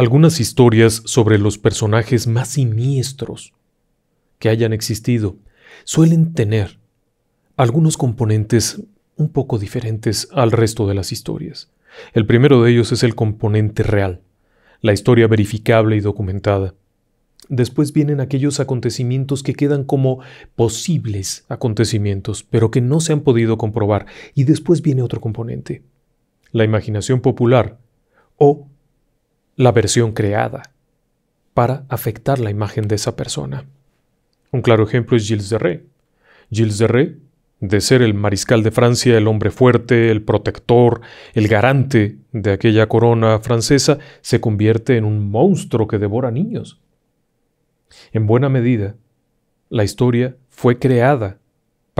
algunas historias sobre los personajes más siniestros que hayan existido suelen tener algunos componentes un poco diferentes al resto de las historias. El primero de ellos es el componente real, la historia verificable y documentada. Después vienen aquellos acontecimientos que quedan como posibles acontecimientos, pero que no se han podido comprobar. Y después viene otro componente, la imaginación popular o la versión creada para afectar la imagen de esa persona. Un claro ejemplo es Gilles de Rey. Gilles de Rey, de ser el mariscal de Francia, el hombre fuerte, el protector, el garante de aquella corona francesa, se convierte en un monstruo que devora niños. En buena medida, la historia fue creada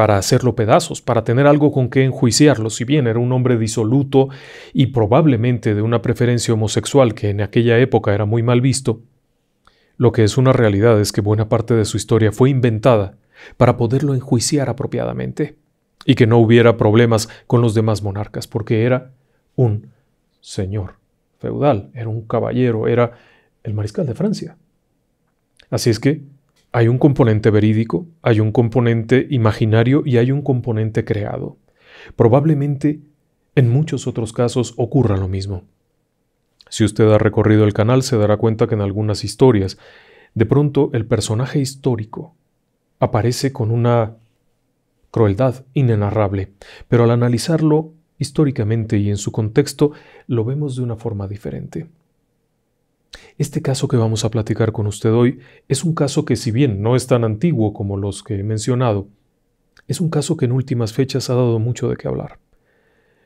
para hacerlo pedazos, para tener algo con que enjuiciarlo, si bien era un hombre disoluto y probablemente de una preferencia homosexual que en aquella época era muy mal visto, lo que es una realidad es que buena parte de su historia fue inventada para poderlo enjuiciar apropiadamente y que no hubiera problemas con los demás monarcas, porque era un señor feudal, era un caballero, era el mariscal de Francia. Así es que hay un componente verídico, hay un componente imaginario y hay un componente creado. Probablemente en muchos otros casos ocurra lo mismo. Si usted ha recorrido el canal se dará cuenta que en algunas historias, de pronto el personaje histórico aparece con una crueldad inenarrable, pero al analizarlo históricamente y en su contexto lo vemos de una forma diferente. Este caso que vamos a platicar con usted hoy es un caso que si bien no es tan antiguo como los que he mencionado, es un caso que en últimas fechas ha dado mucho de qué hablar.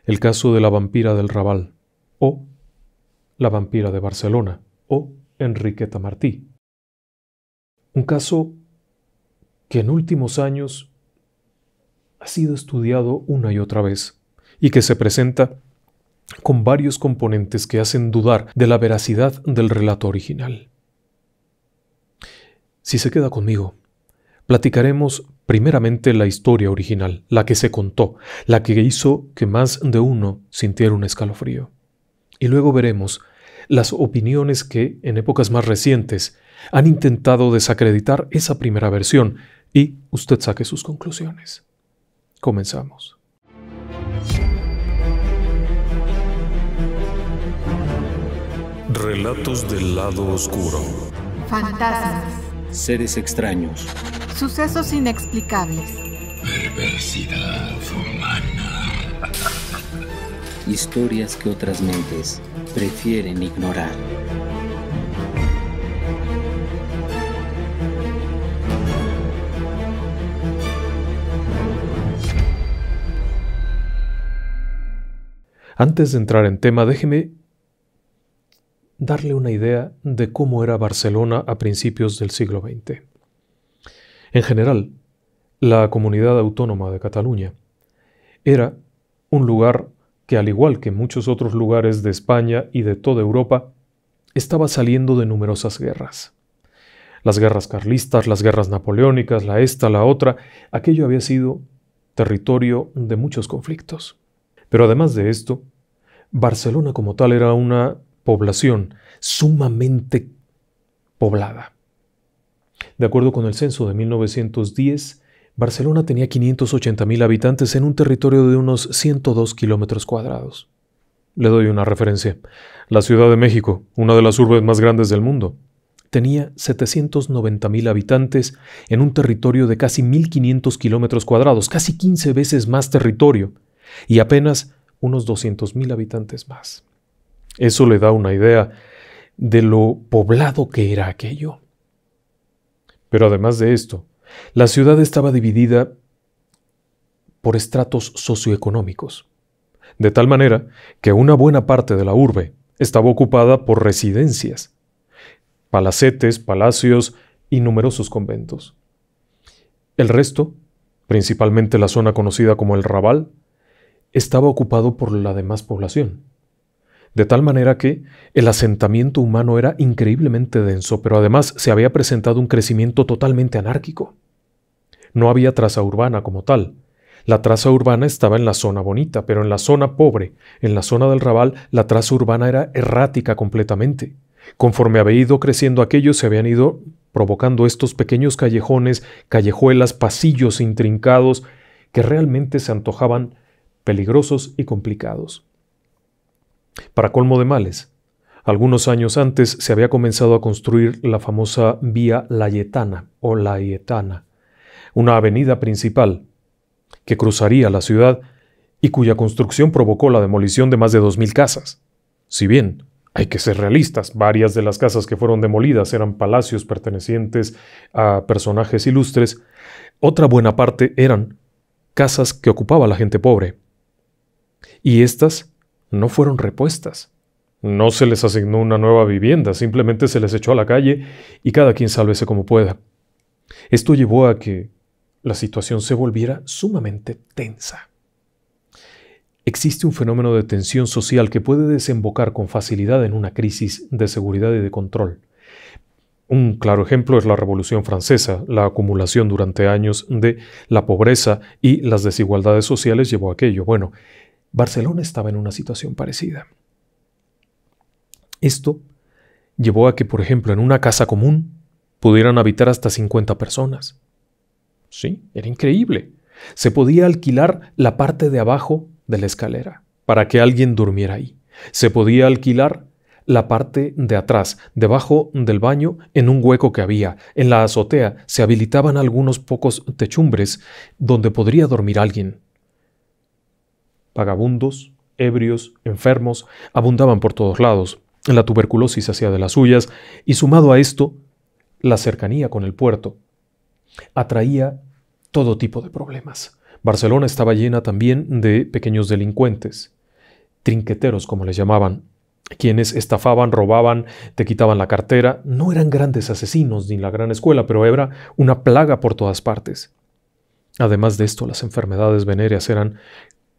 El caso de la vampira del Raval, o la vampira de Barcelona, o Enriqueta Martí. Un caso que en últimos años ha sido estudiado una y otra vez, y que se presenta con varios componentes que hacen dudar de la veracidad del relato original. Si se queda conmigo, platicaremos primeramente la historia original, la que se contó, la que hizo que más de uno sintiera un escalofrío. Y luego veremos las opiniones que, en épocas más recientes, han intentado desacreditar esa primera versión y usted saque sus conclusiones. Comenzamos. Relatos del lado oscuro. Fantasmas. Seres extraños. Sucesos inexplicables. Perversidad humana. Historias que otras mentes prefieren ignorar. Antes de entrar en tema, déjeme darle una idea de cómo era Barcelona a principios del siglo XX. En general, la comunidad autónoma de Cataluña era un lugar que, al igual que muchos otros lugares de España y de toda Europa, estaba saliendo de numerosas guerras. Las guerras carlistas, las guerras napoleónicas, la esta, la otra, aquello había sido territorio de muchos conflictos. Pero además de esto, Barcelona como tal era una población sumamente poblada. De acuerdo con el censo de 1910, Barcelona tenía 580.000 habitantes en un territorio de unos 102 kilómetros cuadrados. Le doy una referencia. La Ciudad de México, una de las urbes más grandes del mundo, tenía 790.000 habitantes en un territorio de casi 1.500 kilómetros cuadrados, casi 15 veces más territorio, y apenas unos 200.000 habitantes más. Eso le da una idea de lo poblado que era aquello. Pero además de esto, la ciudad estaba dividida por estratos socioeconómicos, de tal manera que una buena parte de la urbe estaba ocupada por residencias, palacetes, palacios y numerosos conventos. El resto, principalmente la zona conocida como el Raval, estaba ocupado por la demás población de tal manera que el asentamiento humano era increíblemente denso, pero además se había presentado un crecimiento totalmente anárquico. No había traza urbana como tal. La traza urbana estaba en la zona bonita, pero en la zona pobre, en la zona del rabal, la traza urbana era errática completamente. Conforme había ido creciendo aquello, se habían ido provocando estos pequeños callejones, callejuelas, pasillos intrincados, que realmente se antojaban peligrosos y complicados. Para colmo de males, algunos años antes se había comenzado a construir la famosa Vía Layetana o Layetana, una avenida principal que cruzaría la ciudad y cuya construcción provocó la demolición de más de 2.000 casas. Si bien, hay que ser realistas, varias de las casas que fueron demolidas eran palacios pertenecientes a personajes ilustres, otra buena parte eran casas que ocupaba la gente pobre. Y estas no fueron repuestas. No se les asignó una nueva vivienda, simplemente se les echó a la calle y cada quien sálvese como pueda. Esto llevó a que la situación se volviera sumamente tensa. Existe un fenómeno de tensión social que puede desembocar con facilidad en una crisis de seguridad y de control. Un claro ejemplo es la Revolución Francesa. La acumulación durante años de la pobreza y las desigualdades sociales llevó a aquello. Bueno, Barcelona estaba en una situación parecida. Esto llevó a que, por ejemplo, en una casa común pudieran habitar hasta 50 personas. Sí, era increíble. Se podía alquilar la parte de abajo de la escalera para que alguien durmiera ahí. Se podía alquilar la parte de atrás, debajo del baño, en un hueco que había. En la azotea se habilitaban algunos pocos techumbres donde podría dormir alguien. Vagabundos, ebrios, enfermos, abundaban por todos lados. La tuberculosis hacía de las suyas, y sumado a esto, la cercanía con el puerto atraía todo tipo de problemas. Barcelona estaba llena también de pequeños delincuentes, trinqueteros como les llamaban, quienes estafaban, robaban, te quitaban la cartera. No eran grandes asesinos ni la gran escuela, pero era una plaga por todas partes. Además de esto, las enfermedades venéreas eran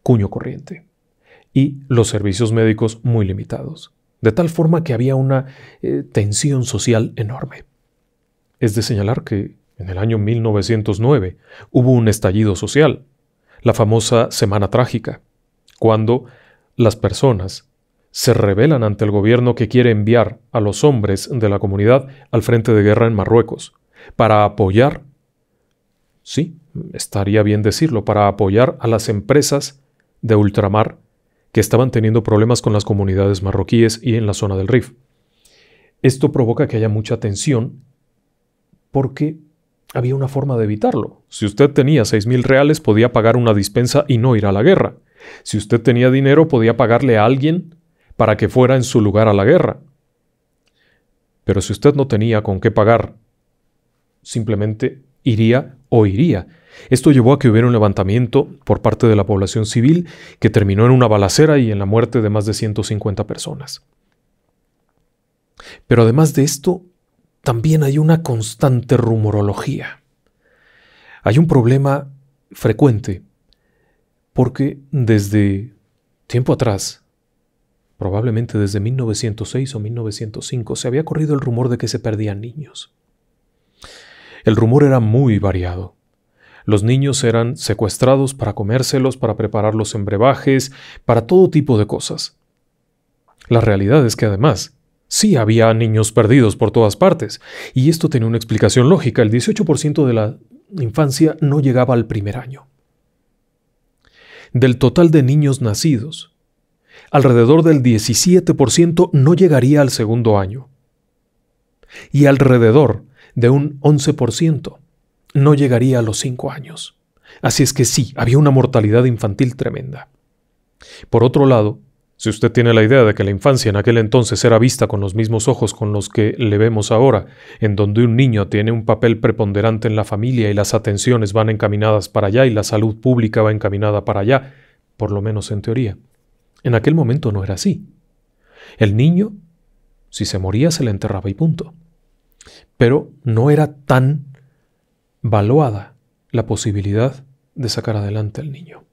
cuño corriente y los servicios médicos muy limitados, de tal forma que había una eh, tensión social enorme. Es de señalar que en el año 1909 hubo un estallido social, la famosa Semana Trágica, cuando las personas se rebelan ante el gobierno que quiere enviar a los hombres de la comunidad al frente de guerra en Marruecos, para apoyar, sí, estaría bien decirlo, para apoyar a las empresas de ultramar que estaban teniendo problemas con las comunidades marroquíes y en la zona del Rif. Esto provoca que haya mucha tensión porque había una forma de evitarlo. Si usted tenía mil reales podía pagar una dispensa y no ir a la guerra. Si usted tenía dinero podía pagarle a alguien para que fuera en su lugar a la guerra. Pero si usted no tenía con qué pagar, simplemente iría o iría esto llevó a que hubiera un levantamiento por parte de la población civil que terminó en una balacera y en la muerte de más de 150 personas. Pero además de esto, también hay una constante rumorología. Hay un problema frecuente porque desde tiempo atrás, probablemente desde 1906 o 1905, se había corrido el rumor de que se perdían niños. El rumor era muy variado. Los niños eran secuestrados para comérselos, para prepararlos en brebajes, para todo tipo de cosas. La realidad es que además, sí había niños perdidos por todas partes, y esto tenía una explicación lógica. El 18% de la infancia no llegaba al primer año. Del total de niños nacidos, alrededor del 17% no llegaría al segundo año y alrededor de un 11% no llegaría a los cinco años. Así es que sí, había una mortalidad infantil tremenda. Por otro lado, si usted tiene la idea de que la infancia en aquel entonces era vista con los mismos ojos con los que le vemos ahora, en donde un niño tiene un papel preponderante en la familia y las atenciones van encaminadas para allá y la salud pública va encaminada para allá, por lo menos en teoría, en aquel momento no era así. El niño, si se moría, se le enterraba y punto. Pero no era tan valuada la posibilidad de sacar adelante al niño.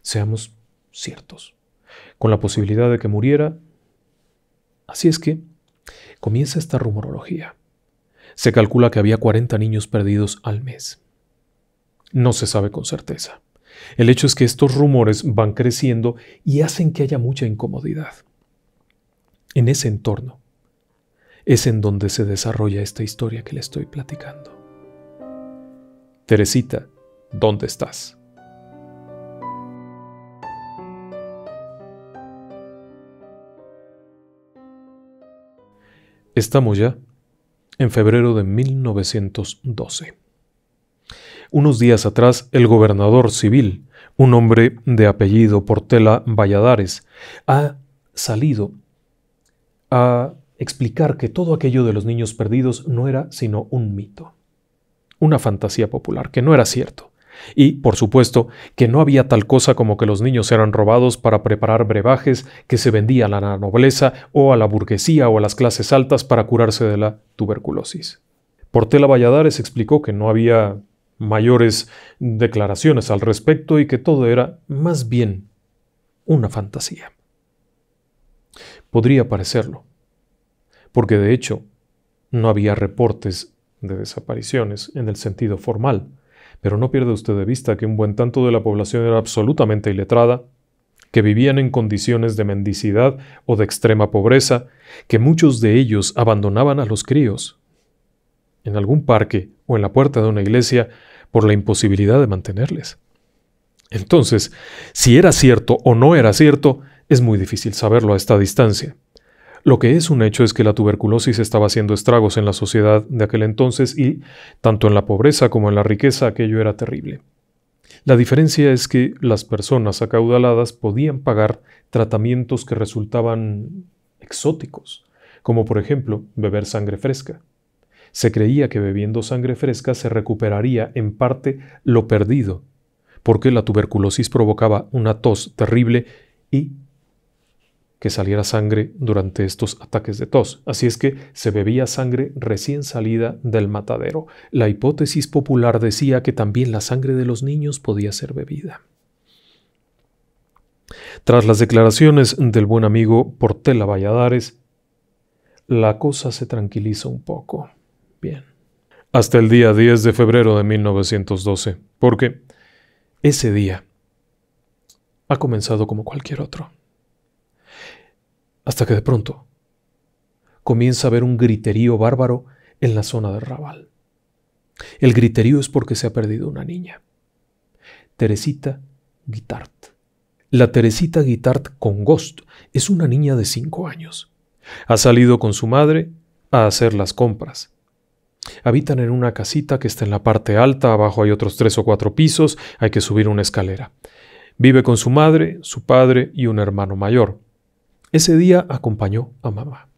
Seamos ciertos, con la posibilidad de que muriera. Así es que comienza esta rumorología. Se calcula que había 40 niños perdidos al mes. No se sabe con certeza. El hecho es que estos rumores van creciendo y hacen que haya mucha incomodidad. En ese entorno es en donde se desarrolla esta historia que le estoy platicando. Teresita, ¿dónde estás? Estamos ya en febrero de 1912. Unos días atrás, el gobernador civil, un hombre de apellido Portela Valladares, ha salido a explicar que todo aquello de los niños perdidos no era sino un mito una fantasía popular, que no era cierto. Y, por supuesto, que no había tal cosa como que los niños eran robados para preparar brebajes que se vendía a la nobleza o a la burguesía o a las clases altas para curarse de la tuberculosis. Portela Valladares explicó que no había mayores declaraciones al respecto y que todo era más bien una fantasía. Podría parecerlo, porque de hecho no había reportes de desapariciones en el sentido formal, pero no pierde usted de vista que un buen tanto de la población era absolutamente iletrada, que vivían en condiciones de mendicidad o de extrema pobreza, que muchos de ellos abandonaban a los críos en algún parque o en la puerta de una iglesia por la imposibilidad de mantenerles. Entonces, si era cierto o no era cierto, es muy difícil saberlo a esta distancia. Lo que es un hecho es que la tuberculosis estaba haciendo estragos en la sociedad de aquel entonces y, tanto en la pobreza como en la riqueza, aquello era terrible. La diferencia es que las personas acaudaladas podían pagar tratamientos que resultaban exóticos, como por ejemplo beber sangre fresca. Se creía que bebiendo sangre fresca se recuperaría en parte lo perdido, porque la tuberculosis provocaba una tos terrible y que saliera sangre durante estos ataques de tos. Así es que se bebía sangre recién salida del matadero. La hipótesis popular decía que también la sangre de los niños podía ser bebida. Tras las declaraciones del buen amigo Portela Valladares, la cosa se tranquiliza un poco. Bien. Hasta el día 10 de febrero de 1912, porque ese día ha comenzado como cualquier otro hasta que de pronto comienza a haber un griterío bárbaro en la zona del Raval. El griterío es porque se ha perdido una niña. Teresita Guitart. La Teresita Guitart con Ghost es una niña de cinco años. Ha salido con su madre a hacer las compras. Habitan en una casita que está en la parte alta, abajo hay otros tres o cuatro pisos, hay que subir una escalera. Vive con su madre, su padre y un hermano mayor. Ese día acompañó a mamá.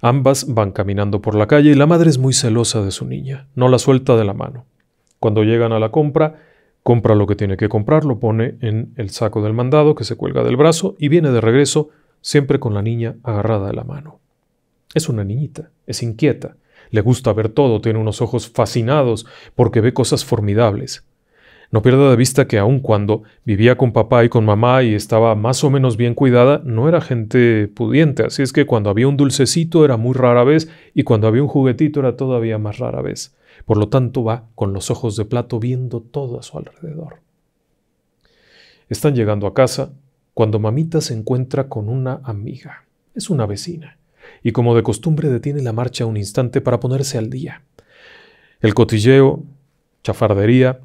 Ambas van caminando por la calle y la madre es muy celosa de su niña, no la suelta de la mano. Cuando llegan a la compra, compra lo que tiene que comprar, lo pone en el saco del mandado que se cuelga del brazo y viene de regreso siempre con la niña agarrada de la mano. Es una niñita, es inquieta, le gusta ver todo, tiene unos ojos fascinados porque ve cosas formidables. No pierda de vista que aun cuando vivía con papá y con mamá y estaba más o menos bien cuidada, no era gente pudiente, así es que cuando había un dulcecito era muy rara vez y cuando había un juguetito era todavía más rara vez. Por lo tanto va con los ojos de plato viendo todo a su alrededor. Están llegando a casa cuando mamita se encuentra con una amiga. Es una vecina. Y como de costumbre detiene la marcha un instante para ponerse al día. El cotilleo, chafardería,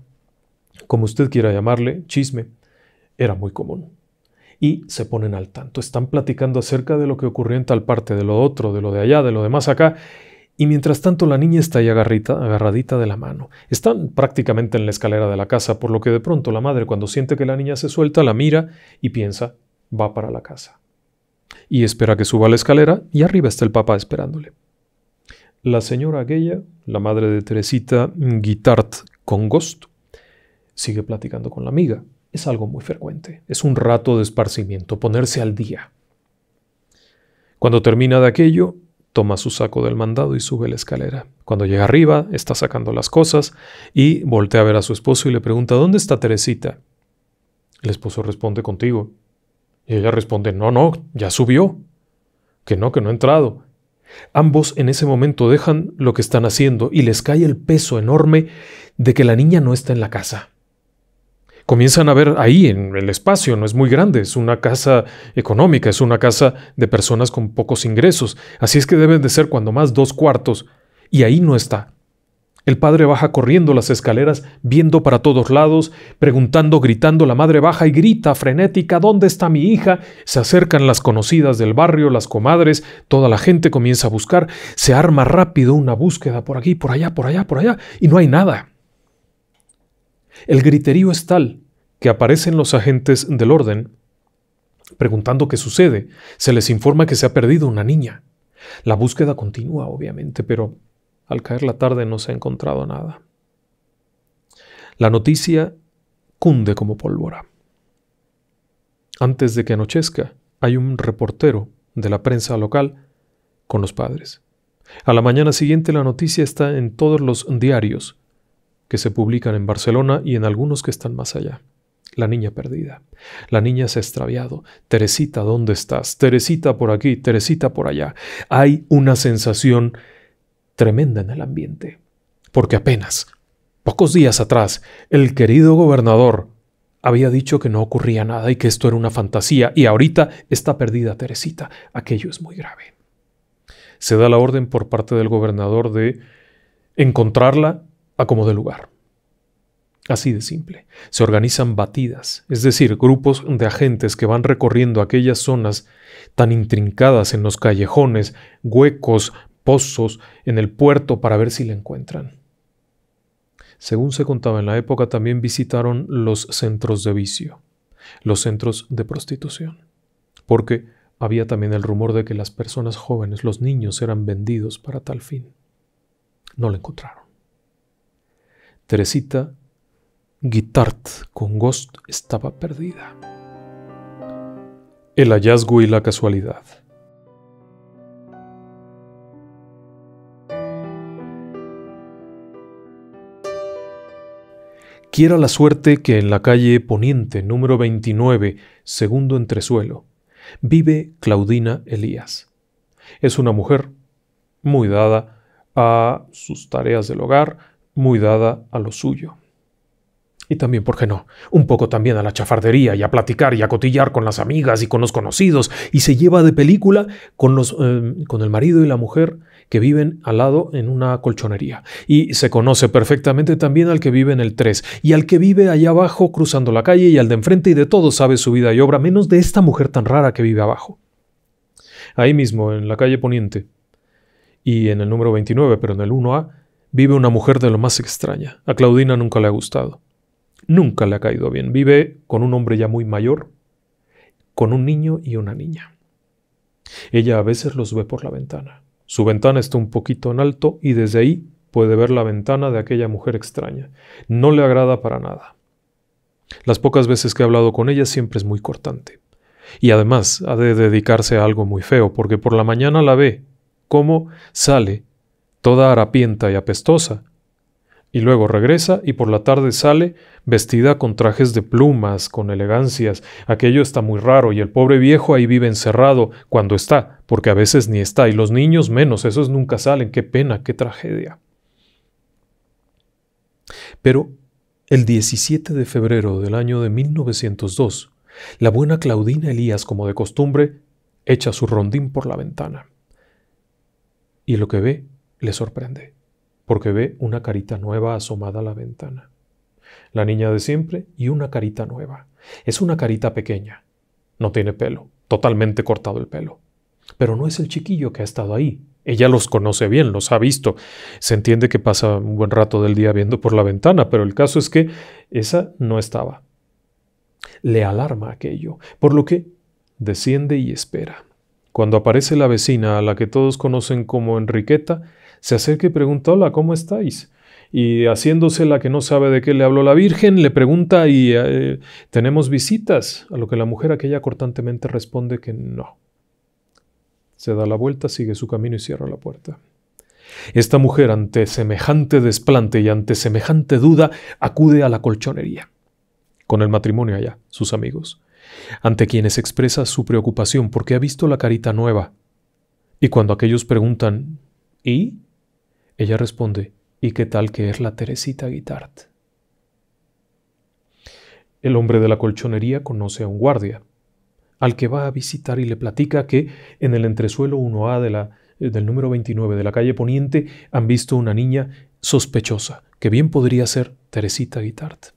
como usted quiera llamarle, chisme, era muy común. Y se ponen al tanto, están platicando acerca de lo que ocurrió en tal parte, de lo otro, de lo de allá, de lo demás acá, y mientras tanto la niña está ahí agarrita, agarradita de la mano. Están prácticamente en la escalera de la casa, por lo que de pronto la madre cuando siente que la niña se suelta, la mira y piensa, va para la casa. Y espera que suba la escalera y arriba está el papá esperándole. La señora aquella, la madre de Teresita Guitart gusto, sigue platicando con la amiga. Es algo muy frecuente. Es un rato de esparcimiento, ponerse al día. Cuando termina de aquello, toma su saco del mandado y sube la escalera. Cuando llega arriba, está sacando las cosas y voltea a ver a su esposo y le pregunta, ¿dónde está Teresita? El esposo responde, contigo. Y ella responde, no, no, ya subió. Que no, que no ha entrado. Ambos en ese momento dejan lo que están haciendo y les cae el peso enorme de que la niña no está en la casa comienzan a ver ahí en el espacio, no es muy grande, es una casa económica, es una casa de personas con pocos ingresos, así es que deben de ser cuando más dos cuartos, y ahí no está. El padre baja corriendo las escaleras, viendo para todos lados, preguntando, gritando, la madre baja y grita, frenética, ¿dónde está mi hija? Se acercan las conocidas del barrio, las comadres, toda la gente comienza a buscar, se arma rápido una búsqueda por aquí, por allá, por allá, por allá, y no hay nada. El griterío es tal que aparecen los agentes del orden preguntando qué sucede. Se les informa que se ha perdido una niña. La búsqueda continúa, obviamente, pero al caer la tarde no se ha encontrado nada. La noticia cunde como pólvora. Antes de que anochezca, hay un reportero de la prensa local con los padres. A la mañana siguiente la noticia está en todos los diarios que se publican en Barcelona y en algunos que están más allá. La niña perdida. La niña se ha extraviado. Teresita, ¿dónde estás? Teresita por aquí, Teresita por allá. Hay una sensación tremenda en el ambiente. Porque apenas, pocos días atrás, el querido gobernador había dicho que no ocurría nada y que esto era una fantasía y ahorita está perdida Teresita. Aquello es muy grave. Se da la orden por parte del gobernador de encontrarla a como de lugar. Así de simple. Se organizan batidas, es decir, grupos de agentes que van recorriendo aquellas zonas tan intrincadas en los callejones, huecos, pozos, en el puerto para ver si la encuentran. Según se contaba en la época, también visitaron los centros de vicio, los centros de prostitución, porque había también el rumor de que las personas jóvenes, los niños, eran vendidos para tal fin. No la encontraron. Teresita Guitart con Ghost estaba perdida. El hallazgo y la casualidad. Quiera la suerte que en la calle Poniente número 29, segundo entresuelo, vive Claudina Elías. Es una mujer muy dada a sus tareas del hogar, muy dada a lo suyo. Y también, ¿por qué no? Un poco también a la chafardería y a platicar y a cotillar con las amigas y con los conocidos. Y se lleva de película con, los, em, con el marido y la mujer que viven al lado en una colchonería. Y se conoce perfectamente también al que vive en el 3 y al que vive allá abajo cruzando la calle y al de enfrente y de todo sabe su vida y obra, menos de esta mujer tan rara que vive abajo. Ahí mismo, en la calle Poniente y en el número 29, pero en el 1A, vive una mujer de lo más extraña. A Claudina nunca le ha gustado nunca le ha caído bien. Vive con un hombre ya muy mayor, con un niño y una niña. Ella a veces los ve por la ventana. Su ventana está un poquito en alto y desde ahí puede ver la ventana de aquella mujer extraña. No le agrada para nada. Las pocas veces que he hablado con ella siempre es muy cortante. Y además ha de dedicarse a algo muy feo, porque por la mañana la ve, cómo sale, toda harapienta y apestosa, y luego regresa y por la tarde sale vestida con trajes de plumas, con elegancias. Aquello está muy raro y el pobre viejo ahí vive encerrado cuando está, porque a veces ni está, y los niños menos, esos nunca salen. Qué pena, qué tragedia. Pero el 17 de febrero del año de 1902, la buena Claudina Elías, como de costumbre, echa su rondín por la ventana. Y lo que ve le sorprende porque ve una carita nueva asomada a la ventana. La niña de siempre y una carita nueva. Es una carita pequeña. No tiene pelo, totalmente cortado el pelo. Pero no es el chiquillo que ha estado ahí. Ella los conoce bien, los ha visto. Se entiende que pasa un buen rato del día viendo por la ventana, pero el caso es que esa no estaba. Le alarma aquello, por lo que desciende y espera. Cuando aparece la vecina a la que todos conocen como Enriqueta, se acerca y pregunta, hola, ¿cómo estáis? Y haciéndose la que no sabe de qué le habló la Virgen, le pregunta y eh, tenemos visitas, a lo que la mujer aquella cortantemente responde que no. Se da la vuelta, sigue su camino y cierra la puerta. Esta mujer, ante semejante desplante y ante semejante duda, acude a la colchonería, con el matrimonio allá, sus amigos, ante quienes expresa su preocupación porque ha visto la carita nueva. Y cuando aquellos preguntan, ¿y? Ella responde, ¿y qué tal que es la Teresita Guitart? El hombre de la colchonería conoce a un guardia, al que va a visitar y le platica que en el entresuelo 1A de la, del número 29 de la calle Poniente han visto una niña sospechosa, que bien podría ser Teresita Guitart.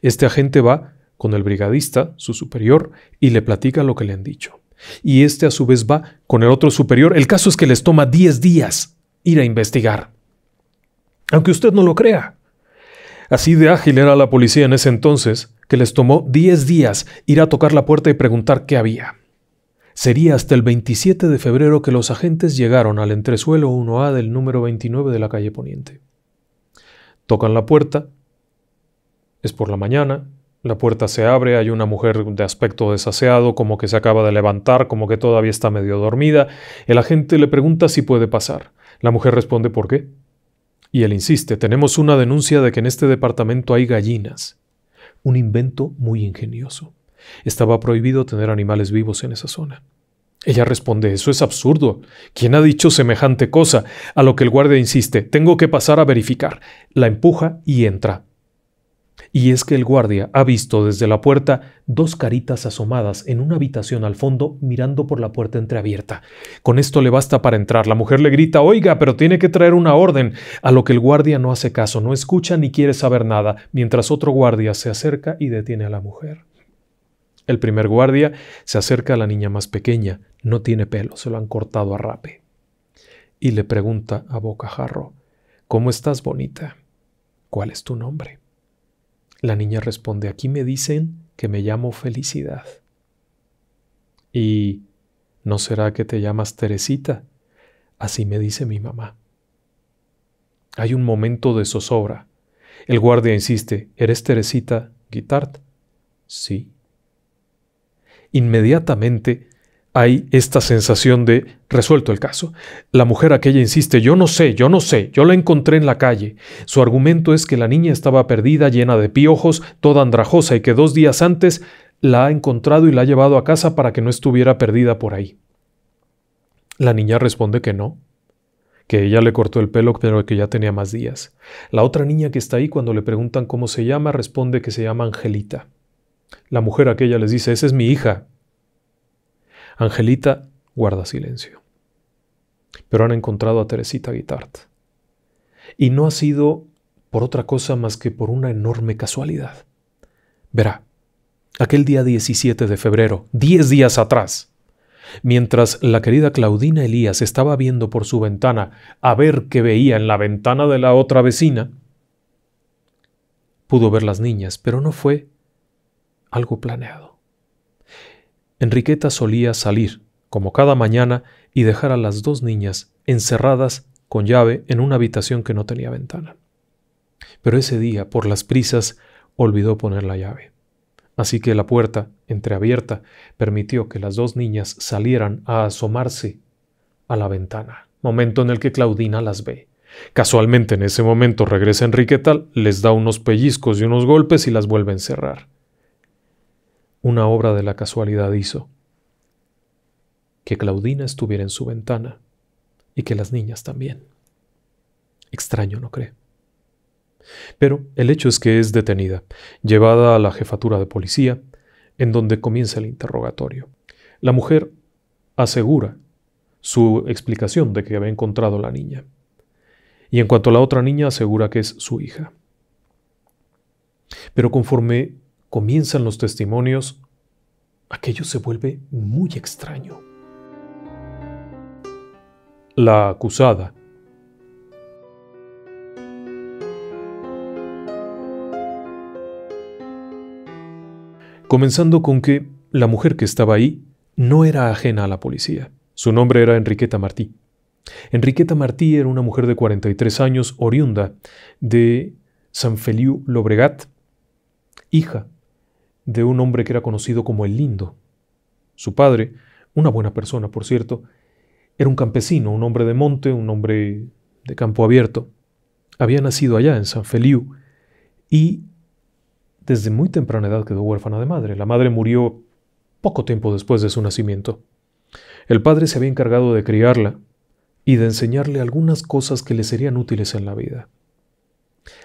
Este agente va con el brigadista, su superior, y le platica lo que le han dicho. Y este a su vez va con el otro superior. El caso es que les toma 10 días ir a investigar. Aunque usted no lo crea. Así de ágil era la policía en ese entonces que les tomó 10 días ir a tocar la puerta y preguntar qué había. Sería hasta el 27 de febrero que los agentes llegaron al entresuelo 1A del número 29 de la calle Poniente. Tocan la puerta, es por la mañana, la puerta se abre, hay una mujer de aspecto desaseado, como que se acaba de levantar, como que todavía está medio dormida. El agente le pregunta si puede pasar. La mujer responde ¿por qué? Y él insiste, tenemos una denuncia de que en este departamento hay gallinas. Un invento muy ingenioso. Estaba prohibido tener animales vivos en esa zona. Ella responde, eso es absurdo. ¿Quién ha dicho semejante cosa? A lo que el guardia insiste, tengo que pasar a verificar. La empuja y entra y es que el guardia ha visto desde la puerta dos caritas asomadas en una habitación al fondo mirando por la puerta entreabierta. Con esto le basta para entrar. La mujer le grita, oiga, pero tiene que traer una orden, a lo que el guardia no hace caso, no escucha ni quiere saber nada, mientras otro guardia se acerca y detiene a la mujer. El primer guardia se acerca a la niña más pequeña, no tiene pelo, se lo han cortado a rape. Y le pregunta a Bocajarro, ¿Cómo estás, bonita? ¿Cuál es tu nombre? La niña responde, aquí me dicen que me llamo felicidad. ¿Y no será que te llamas Teresita? Así me dice mi mamá. Hay un momento de zozobra. El guardia insiste, ¿eres Teresita Guitart? Sí. Inmediatamente hay esta sensación de resuelto el caso. La mujer aquella insiste, yo no sé, yo no sé, yo la encontré en la calle. Su argumento es que la niña estaba perdida, llena de piojos, toda andrajosa y que dos días antes la ha encontrado y la ha llevado a casa para que no estuviera perdida por ahí. La niña responde que no, que ella le cortó el pelo pero que ya tenía más días. La otra niña que está ahí cuando le preguntan cómo se llama responde que se llama Angelita. La mujer aquella les dice, esa es mi hija, Angelita guarda silencio. Pero han encontrado a Teresita Guitart. Y no ha sido por otra cosa más que por una enorme casualidad. Verá, aquel día 17 de febrero, 10 días atrás, mientras la querida Claudina Elías estaba viendo por su ventana a ver qué veía en la ventana de la otra vecina, pudo ver las niñas, pero no fue algo planeado. Enriqueta solía salir, como cada mañana, y dejar a las dos niñas encerradas con llave en una habitación que no tenía ventana. Pero ese día, por las prisas, olvidó poner la llave. Así que la puerta, entreabierta, permitió que las dos niñas salieran a asomarse a la ventana, momento en el que Claudina las ve. Casualmente en ese momento regresa Enriqueta, les da unos pellizcos y unos golpes y las vuelve a encerrar una obra de la casualidad hizo. Que Claudina estuviera en su ventana y que las niñas también. Extraño, ¿no cree? Pero el hecho es que es detenida, llevada a la jefatura de policía, en donde comienza el interrogatorio. La mujer asegura su explicación de que había encontrado a la niña. Y en cuanto a la otra niña, asegura que es su hija. Pero conforme comienzan los testimonios, aquello se vuelve muy extraño. La acusada Comenzando con que la mujer que estaba ahí no era ajena a la policía. Su nombre era Enriqueta Martí. Enriqueta Martí era una mujer de 43 años oriunda de San Feliu Lobregat, hija de un hombre que era conocido como el Lindo. Su padre, una buena persona, por cierto, era un campesino, un hombre de monte, un hombre de campo abierto. Había nacido allá, en San Feliu, y desde muy temprana edad quedó huérfana de madre. La madre murió poco tiempo después de su nacimiento. El padre se había encargado de criarla y de enseñarle algunas cosas que le serían útiles en la vida.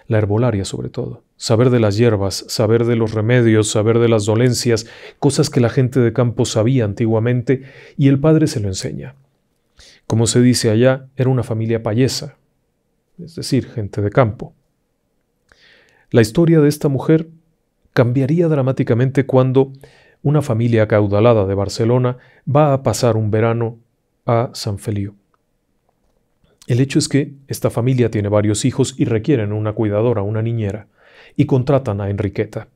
La herbolaria sobre todo. Saber de las hierbas, saber de los remedios, saber de las dolencias, cosas que la gente de campo sabía antiguamente y el padre se lo enseña. Como se dice allá, era una familia payesa, es decir, gente de campo. La historia de esta mujer cambiaría dramáticamente cuando una familia acaudalada de Barcelona va a pasar un verano a San Feliu. El hecho es que esta familia tiene varios hijos y requieren una cuidadora, una niñera, y contratan a Enriqueta.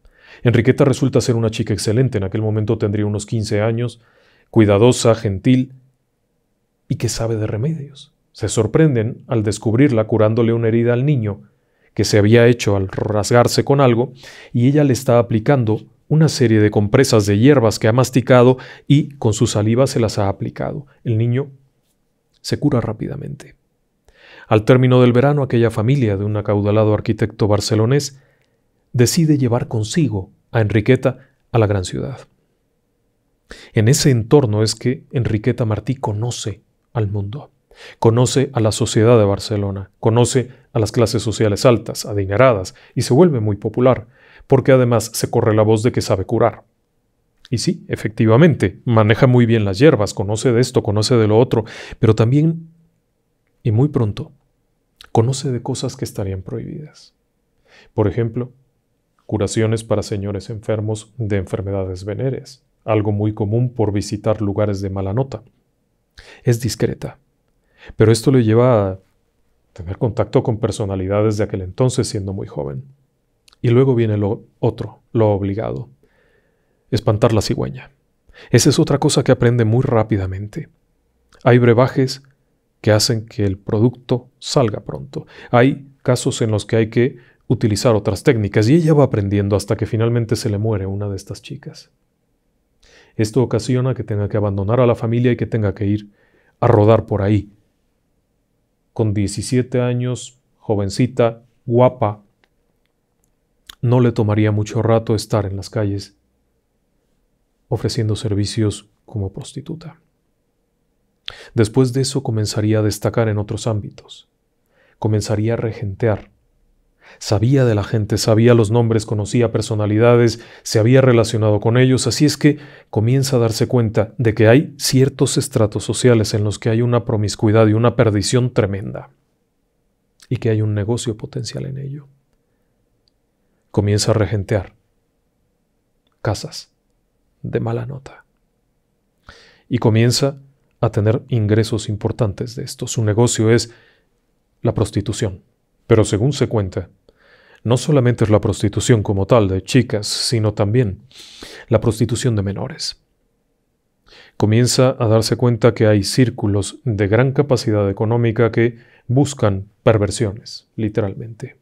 Enriqueta resulta ser una chica excelente, en aquel momento tendría unos 15 años, cuidadosa, gentil, y que sabe de remedios. Se sorprenden al descubrirla curándole una herida al niño que se había hecho al rasgarse con algo, y ella le está aplicando una serie de compresas de hierbas que ha masticado y con su saliva se las ha aplicado. El niño se cura rápidamente. Al término del verano, aquella familia de un acaudalado arquitecto barcelonés decide llevar consigo a Enriqueta a la gran ciudad. En ese entorno es que Enriqueta Martí conoce al mundo, conoce a la sociedad de Barcelona, conoce a las clases sociales altas, adineradas, y se vuelve muy popular, porque además se corre la voz de que sabe curar. Y sí, efectivamente, maneja muy bien las hierbas, conoce de esto, conoce de lo otro, pero también, y muy pronto, Conoce de cosas que estarían prohibidas. Por ejemplo, curaciones para señores enfermos de enfermedades venéreas, algo muy común por visitar lugares de mala nota. Es discreta, pero esto le lleva a tener contacto con personalidades de aquel entonces siendo muy joven. Y luego viene lo otro, lo obligado, espantar la cigüeña. Esa es otra cosa que aprende muy rápidamente. Hay brebajes que hacen que el producto salga pronto. Hay casos en los que hay que utilizar otras técnicas y ella va aprendiendo hasta que finalmente se le muere una de estas chicas. Esto ocasiona que tenga que abandonar a la familia y que tenga que ir a rodar por ahí. Con 17 años, jovencita, guapa, no le tomaría mucho rato estar en las calles ofreciendo servicios como prostituta. Después de eso comenzaría a destacar en otros ámbitos. Comenzaría a regentear. Sabía de la gente, sabía los nombres, conocía personalidades, se había relacionado con ellos, así es que comienza a darse cuenta de que hay ciertos estratos sociales en los que hay una promiscuidad y una perdición tremenda, y que hay un negocio potencial en ello. Comienza a regentear casas de mala nota y comienza a a tener ingresos importantes de esto. Su negocio es la prostitución. Pero según se cuenta, no solamente es la prostitución como tal de chicas, sino también la prostitución de menores. Comienza a darse cuenta que hay círculos de gran capacidad económica que buscan perversiones, literalmente.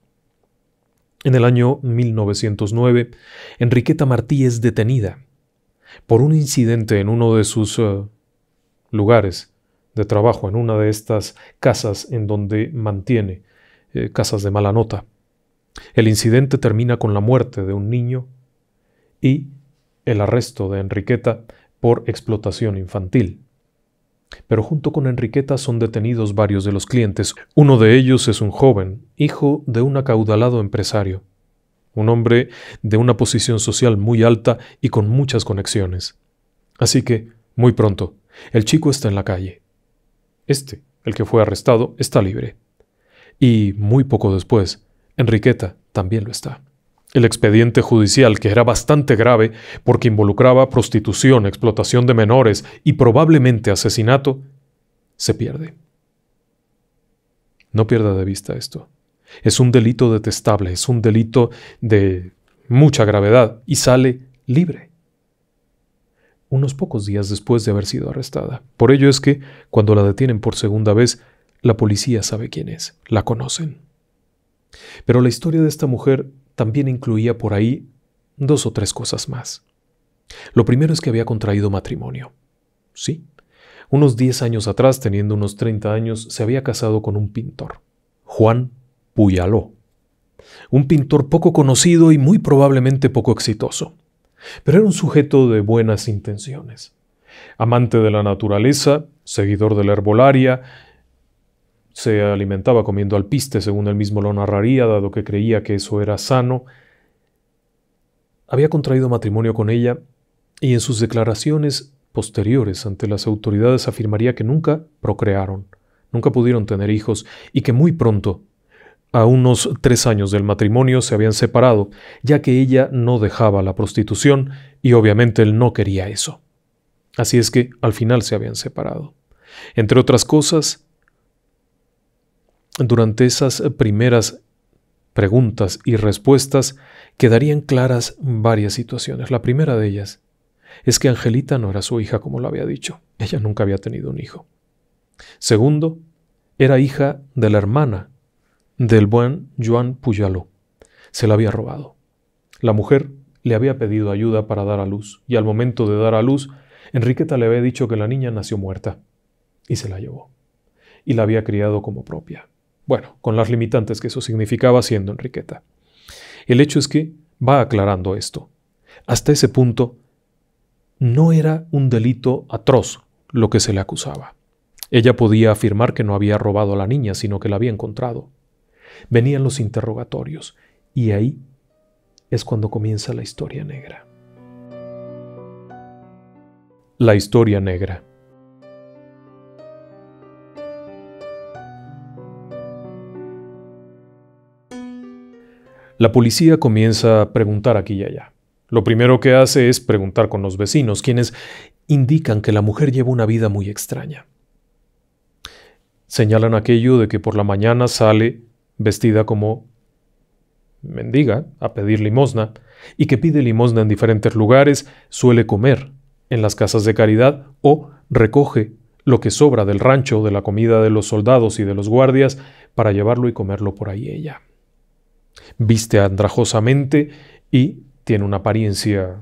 En el año 1909, Enriqueta Martí es detenida por un incidente en uno de sus eh, lugares de trabajo, en una de estas casas en donde mantiene eh, casas de mala nota. El incidente termina con la muerte de un niño y el arresto de Enriqueta por explotación infantil. Pero junto con Enriqueta son detenidos varios de los clientes. Uno de ellos es un joven, hijo de un acaudalado empresario, un hombre de una posición social muy alta y con muchas conexiones. Así que, muy pronto, el chico está en la calle. Este, el que fue arrestado, está libre. Y muy poco después, Enriqueta también lo está. El expediente judicial, que era bastante grave porque involucraba prostitución, explotación de menores y probablemente asesinato, se pierde. No pierda de vista esto. Es un delito detestable, es un delito de mucha gravedad y sale libre unos pocos días después de haber sido arrestada. Por ello es que, cuando la detienen por segunda vez, la policía sabe quién es, la conocen. Pero la historia de esta mujer también incluía por ahí dos o tres cosas más. Lo primero es que había contraído matrimonio. Sí, unos 10 años atrás, teniendo unos 30 años, se había casado con un pintor, Juan Puyaló. Un pintor poco conocido y muy probablemente poco exitoso pero era un sujeto de buenas intenciones. Amante de la naturaleza, seguidor de la herbolaria, se alimentaba comiendo alpiste, según él mismo lo narraría, dado que creía que eso era sano. Había contraído matrimonio con ella y en sus declaraciones posteriores ante las autoridades afirmaría que nunca procrearon, nunca pudieron tener hijos y que muy pronto a unos tres años del matrimonio se habían separado, ya que ella no dejaba la prostitución y obviamente él no quería eso. Así es que al final se habían separado. Entre otras cosas, durante esas primeras preguntas y respuestas quedarían claras varias situaciones. La primera de ellas es que Angelita no era su hija como lo había dicho. Ella nunca había tenido un hijo. Segundo, era hija de la hermana del buen Joan Puyaló. Se la había robado. La mujer le había pedido ayuda para dar a luz, y al momento de dar a luz, Enriqueta le había dicho que la niña nació muerta, y se la llevó, y la había criado como propia. Bueno, con las limitantes que eso significaba siendo Enriqueta. El hecho es que va aclarando esto. Hasta ese punto, no era un delito atroz lo que se le acusaba. Ella podía afirmar que no había robado a la niña, sino que la había encontrado. Venían los interrogatorios y ahí es cuando comienza la historia negra. La historia negra. La policía comienza a preguntar aquí y allá. Lo primero que hace es preguntar con los vecinos, quienes indican que la mujer lleva una vida muy extraña. Señalan aquello de que por la mañana sale vestida como mendiga a pedir limosna, y que pide limosna en diferentes lugares, suele comer en las casas de caridad o recoge lo que sobra del rancho, de la comida de los soldados y de los guardias, para llevarlo y comerlo por ahí ella. Viste andrajosamente y tiene una apariencia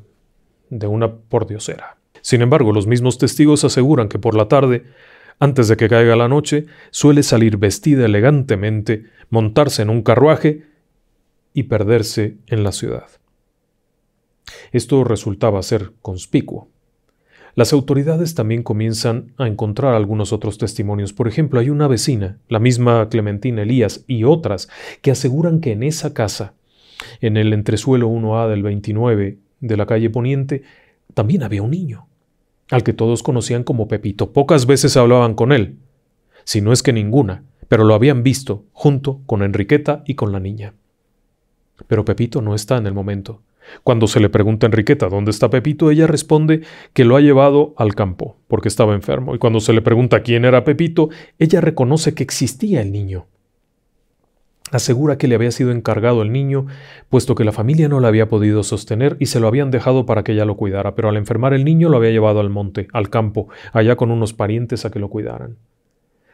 de una pordiosera. Sin embargo, los mismos testigos aseguran que por la tarde antes de que caiga la noche, suele salir vestida elegantemente, montarse en un carruaje y perderse en la ciudad. Esto resultaba ser conspicuo. Las autoridades también comienzan a encontrar algunos otros testimonios. Por ejemplo, hay una vecina, la misma Clementina Elías, y otras que aseguran que en esa casa, en el entresuelo 1A del 29 de la calle Poniente, también había un niño al que todos conocían como Pepito. Pocas veces hablaban con él, si no es que ninguna, pero lo habían visto junto con Enriqueta y con la niña. Pero Pepito no está en el momento. Cuando se le pregunta a Enriqueta dónde está Pepito, ella responde que lo ha llevado al campo, porque estaba enfermo. Y cuando se le pregunta quién era Pepito, ella reconoce que existía el niño. Asegura que le había sido encargado el niño, puesto que la familia no la había podido sostener y se lo habían dejado para que ella lo cuidara, pero al enfermar el niño lo había llevado al monte, al campo, allá con unos parientes a que lo cuidaran.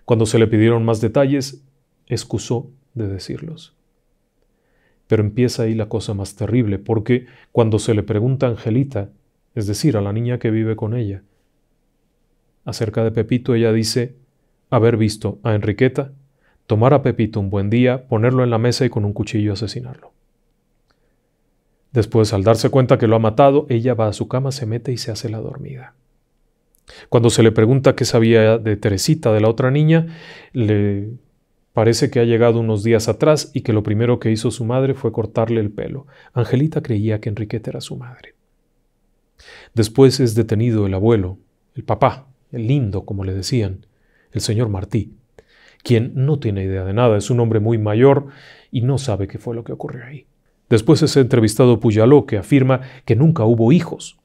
Cuando se le pidieron más detalles, excusó de decirlos. Pero empieza ahí la cosa más terrible, porque cuando se le pregunta a Angelita, es decir, a la niña que vive con ella, acerca de Pepito, ella dice haber visto a Enriqueta tomar a Pepito un buen día, ponerlo en la mesa y con un cuchillo asesinarlo. Después, al darse cuenta que lo ha matado, ella va a su cama, se mete y se hace la dormida. Cuando se le pregunta qué sabía de Teresita, de la otra niña, le parece que ha llegado unos días atrás y que lo primero que hizo su madre fue cortarle el pelo. Angelita creía que Enriqueta era su madre. Después es detenido el abuelo, el papá, el lindo, como le decían, el señor Martí quien no tiene idea de nada, es un hombre muy mayor y no sabe qué fue lo que ocurrió ahí. Después es entrevistado Puyaló, que afirma que nunca hubo hijos.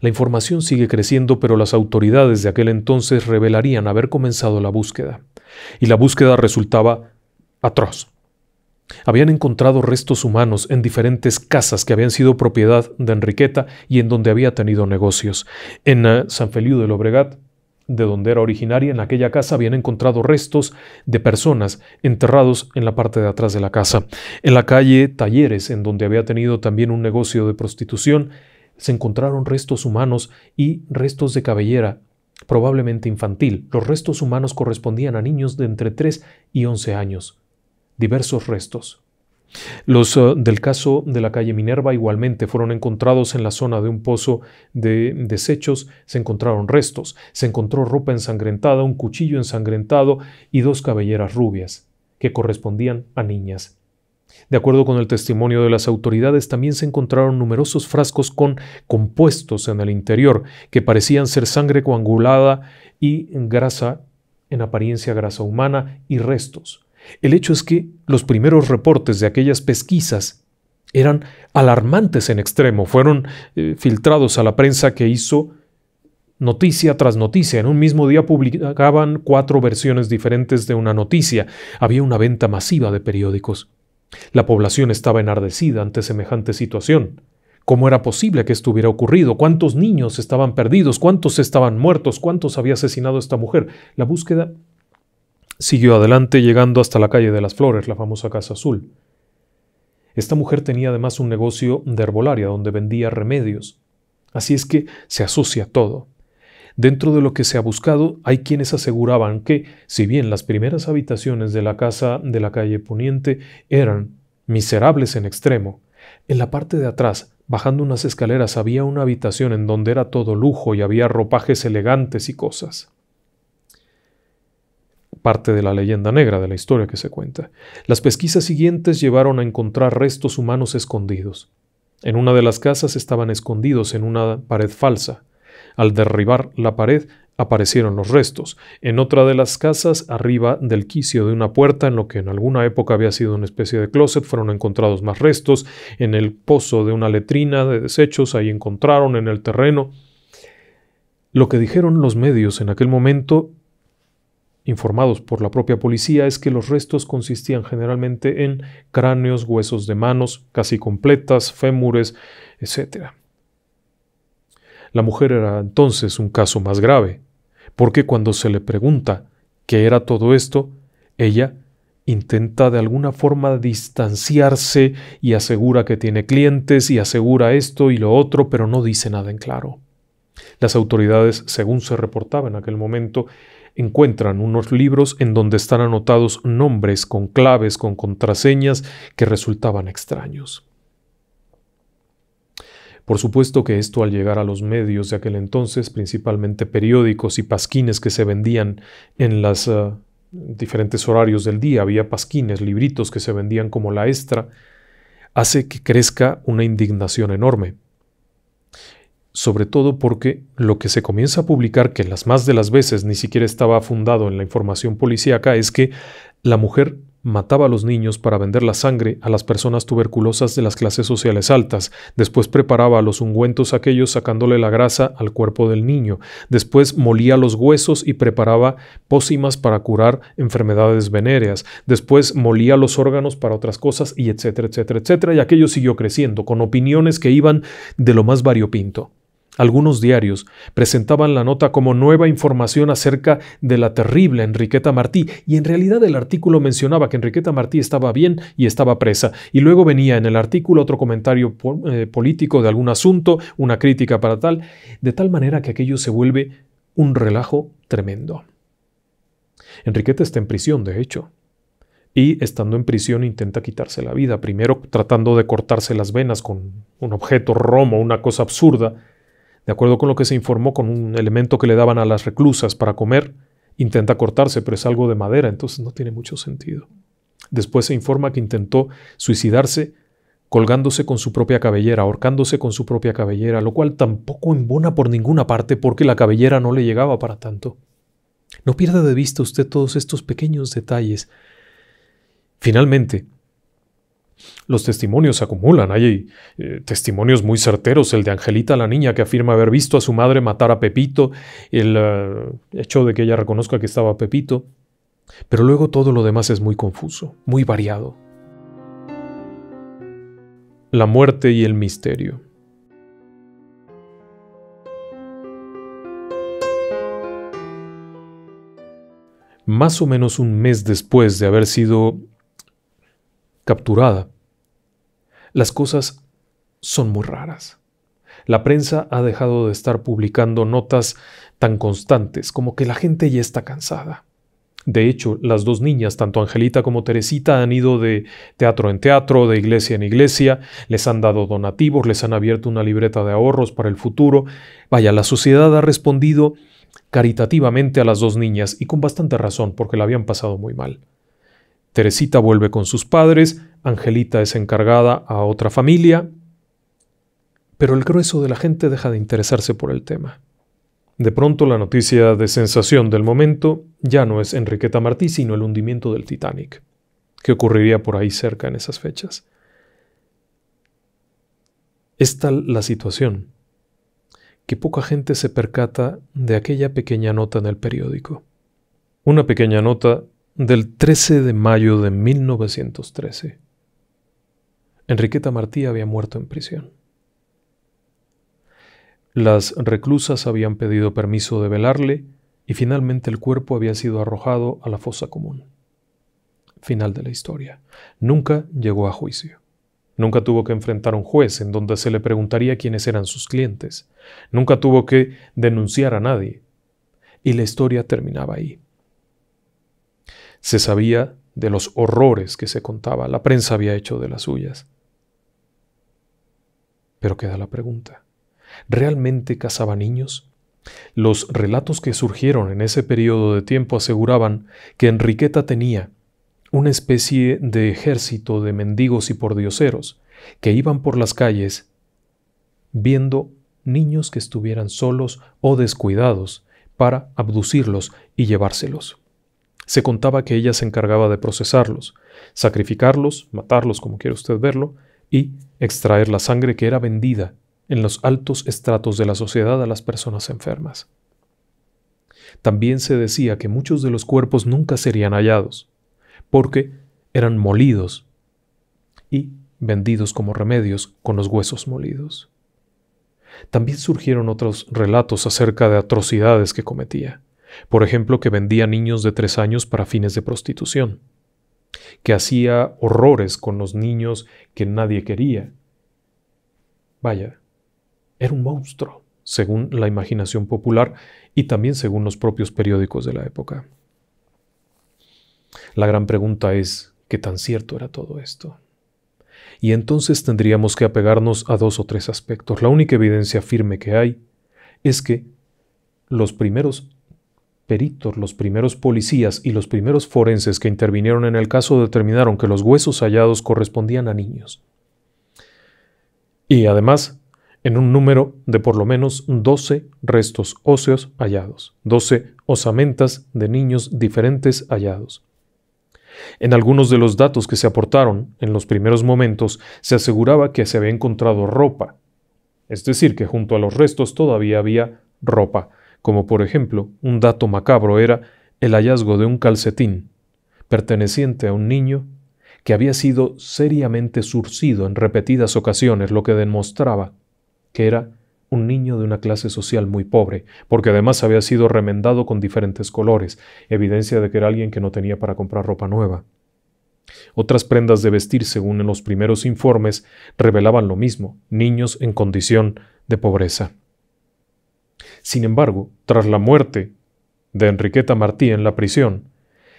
La información sigue creciendo, pero las autoridades de aquel entonces revelarían haber comenzado la búsqueda. Y la búsqueda resultaba atroz. Habían encontrado restos humanos en diferentes casas que habían sido propiedad de Enriqueta y en donde había tenido negocios. En eh, San Feliu de Lobregat de donde era originaria, en aquella casa habían encontrado restos de personas enterrados en la parte de atrás de la casa. En la calle Talleres, en donde había tenido también un negocio de prostitución, se encontraron restos humanos y restos de cabellera, probablemente infantil. Los restos humanos correspondían a niños de entre 3 y 11 años. Diversos restos. Los eh, del caso de la calle Minerva igualmente fueron encontrados en la zona de un pozo de desechos, se encontraron restos, se encontró ropa ensangrentada, un cuchillo ensangrentado y dos cabelleras rubias, que correspondían a niñas. De acuerdo con el testimonio de las autoridades, también se encontraron numerosos frascos con compuestos en el interior, que parecían ser sangre coangulada y grasa, en apariencia grasa humana, y restos, el hecho es que los primeros reportes de aquellas pesquisas eran alarmantes en extremo, fueron eh, filtrados a la prensa que hizo noticia tras noticia. En un mismo día publicaban cuatro versiones diferentes de una noticia. Había una venta masiva de periódicos. La población estaba enardecida ante semejante situación. ¿Cómo era posible que esto hubiera ocurrido? ¿Cuántos niños estaban perdidos? ¿Cuántos estaban muertos? ¿Cuántos había asesinado esta mujer? La búsqueda Siguió adelante llegando hasta la calle de las Flores, la famosa Casa Azul. Esta mujer tenía además un negocio de herbolaria donde vendía remedios. Así es que se asocia todo. Dentro de lo que se ha buscado, hay quienes aseguraban que, si bien las primeras habitaciones de la casa de la calle Poniente eran miserables en extremo, en la parte de atrás, bajando unas escaleras, había una habitación en donde era todo lujo y había ropajes elegantes y cosas parte de la leyenda negra de la historia que se cuenta. Las pesquisas siguientes llevaron a encontrar restos humanos escondidos. En una de las casas estaban escondidos en una pared falsa. Al derribar la pared aparecieron los restos. En otra de las casas, arriba del quicio de una puerta, en lo que en alguna época había sido una especie de closet, fueron encontrados más restos. En el pozo de una letrina de desechos, ahí encontraron en el terreno. Lo que dijeron los medios en aquel momento informados por la propia policía es que los restos consistían generalmente en cráneos, huesos de manos casi completas, fémures, etc. La mujer era entonces un caso más grave, porque cuando se le pregunta qué era todo esto, ella intenta de alguna forma distanciarse y asegura que tiene clientes y asegura esto y lo otro, pero no dice nada en claro. Las autoridades, según se reportaba en aquel momento, encuentran unos libros en donde están anotados nombres con claves, con contraseñas que resultaban extraños. Por supuesto que esto al llegar a los medios de aquel entonces, principalmente periódicos y pasquines que se vendían en los eh, diferentes horarios del día, había pasquines, libritos que se vendían como la extra, hace que crezca una indignación enorme sobre todo porque lo que se comienza a publicar, que las más de las veces ni siquiera estaba fundado en la información policíaca, es que la mujer mataba a los niños para vender la sangre a las personas tuberculosas de las clases sociales altas, después preparaba los ungüentos aquellos sacándole la grasa al cuerpo del niño, después molía los huesos y preparaba pócimas para curar enfermedades venéreas, después molía los órganos para otras cosas y etcétera, etcétera, etcétera, y aquello siguió creciendo, con opiniones que iban de lo más variopinto. Algunos diarios presentaban la nota como nueva información acerca de la terrible Enriqueta Martí, y en realidad el artículo mencionaba que Enriqueta Martí estaba bien y estaba presa, y luego venía en el artículo otro comentario eh, político de algún asunto, una crítica para tal, de tal manera que aquello se vuelve un relajo tremendo. Enriqueta está en prisión, de hecho, y estando en prisión intenta quitarse la vida, primero tratando de cortarse las venas con un objeto romo, una cosa absurda, de acuerdo con lo que se informó con un elemento que le daban a las reclusas para comer, intenta cortarse, pero es algo de madera, entonces no tiene mucho sentido. Después se informa que intentó suicidarse colgándose con su propia cabellera, ahorcándose con su propia cabellera, lo cual tampoco embona por ninguna parte porque la cabellera no le llegaba para tanto. No pierda de vista usted todos estos pequeños detalles. Finalmente, los testimonios se acumulan. Hay eh, testimonios muy certeros. El de Angelita, la niña que afirma haber visto a su madre matar a Pepito. El eh, hecho de que ella reconozca que estaba Pepito. Pero luego todo lo demás es muy confuso, muy variado. La muerte y el misterio. Más o menos un mes después de haber sido capturada. Las cosas son muy raras. La prensa ha dejado de estar publicando notas tan constantes como que la gente ya está cansada. De hecho, las dos niñas, tanto Angelita como Teresita, han ido de teatro en teatro, de iglesia en iglesia, les han dado donativos, les han abierto una libreta de ahorros para el futuro. Vaya, la sociedad ha respondido caritativamente a las dos niñas y con bastante razón porque la habían pasado muy mal. Teresita vuelve con sus padres, Angelita es encargada a otra familia, pero el grueso de la gente deja de interesarse por el tema. De pronto la noticia de sensación del momento ya no es Enriqueta Martí, sino el hundimiento del Titanic, que ocurriría por ahí cerca en esas fechas. Es tal la situación que poca gente se percata de aquella pequeña nota en el periódico. Una pequeña nota del 13 de mayo de 1913, Enriqueta Martí había muerto en prisión. Las reclusas habían pedido permiso de velarle y finalmente el cuerpo había sido arrojado a la fosa común. Final de la historia. Nunca llegó a juicio. Nunca tuvo que enfrentar a un juez en donde se le preguntaría quiénes eran sus clientes. Nunca tuvo que denunciar a nadie. Y la historia terminaba ahí. Se sabía de los horrores que se contaba, la prensa había hecho de las suyas. Pero queda la pregunta, ¿realmente cazaba niños? Los relatos que surgieron en ese periodo de tiempo aseguraban que Enriqueta tenía una especie de ejército de mendigos y pordioseros que iban por las calles viendo niños que estuvieran solos o descuidados para abducirlos y llevárselos. Se contaba que ella se encargaba de procesarlos, sacrificarlos, matarlos como quiere usted verlo, y extraer la sangre que era vendida en los altos estratos de la sociedad a las personas enfermas. También se decía que muchos de los cuerpos nunca serían hallados, porque eran molidos y vendidos como remedios con los huesos molidos. También surgieron otros relatos acerca de atrocidades que cometía. Por ejemplo, que vendía niños de tres años para fines de prostitución, que hacía horrores con los niños que nadie quería. Vaya, era un monstruo, según la imaginación popular y también según los propios periódicos de la época. La gran pregunta es, ¿qué tan cierto era todo esto? Y entonces tendríamos que apegarnos a dos o tres aspectos. La única evidencia firme que hay es que los primeros peritos, los primeros policías y los primeros forenses que intervinieron en el caso determinaron que los huesos hallados correspondían a niños. Y además, en un número de por lo menos 12 restos óseos hallados, 12 osamentas de niños diferentes hallados. En algunos de los datos que se aportaron en los primeros momentos se aseguraba que se había encontrado ropa, es decir, que junto a los restos todavía había ropa, como por ejemplo un dato macabro era el hallazgo de un calcetín perteneciente a un niño que había sido seriamente surcido en repetidas ocasiones, lo que demostraba que era un niño de una clase social muy pobre, porque además había sido remendado con diferentes colores, evidencia de que era alguien que no tenía para comprar ropa nueva. Otras prendas de vestir, según en los primeros informes, revelaban lo mismo, niños en condición de pobreza. Sin embargo, tras la muerte de Enriqueta Martí en la prisión,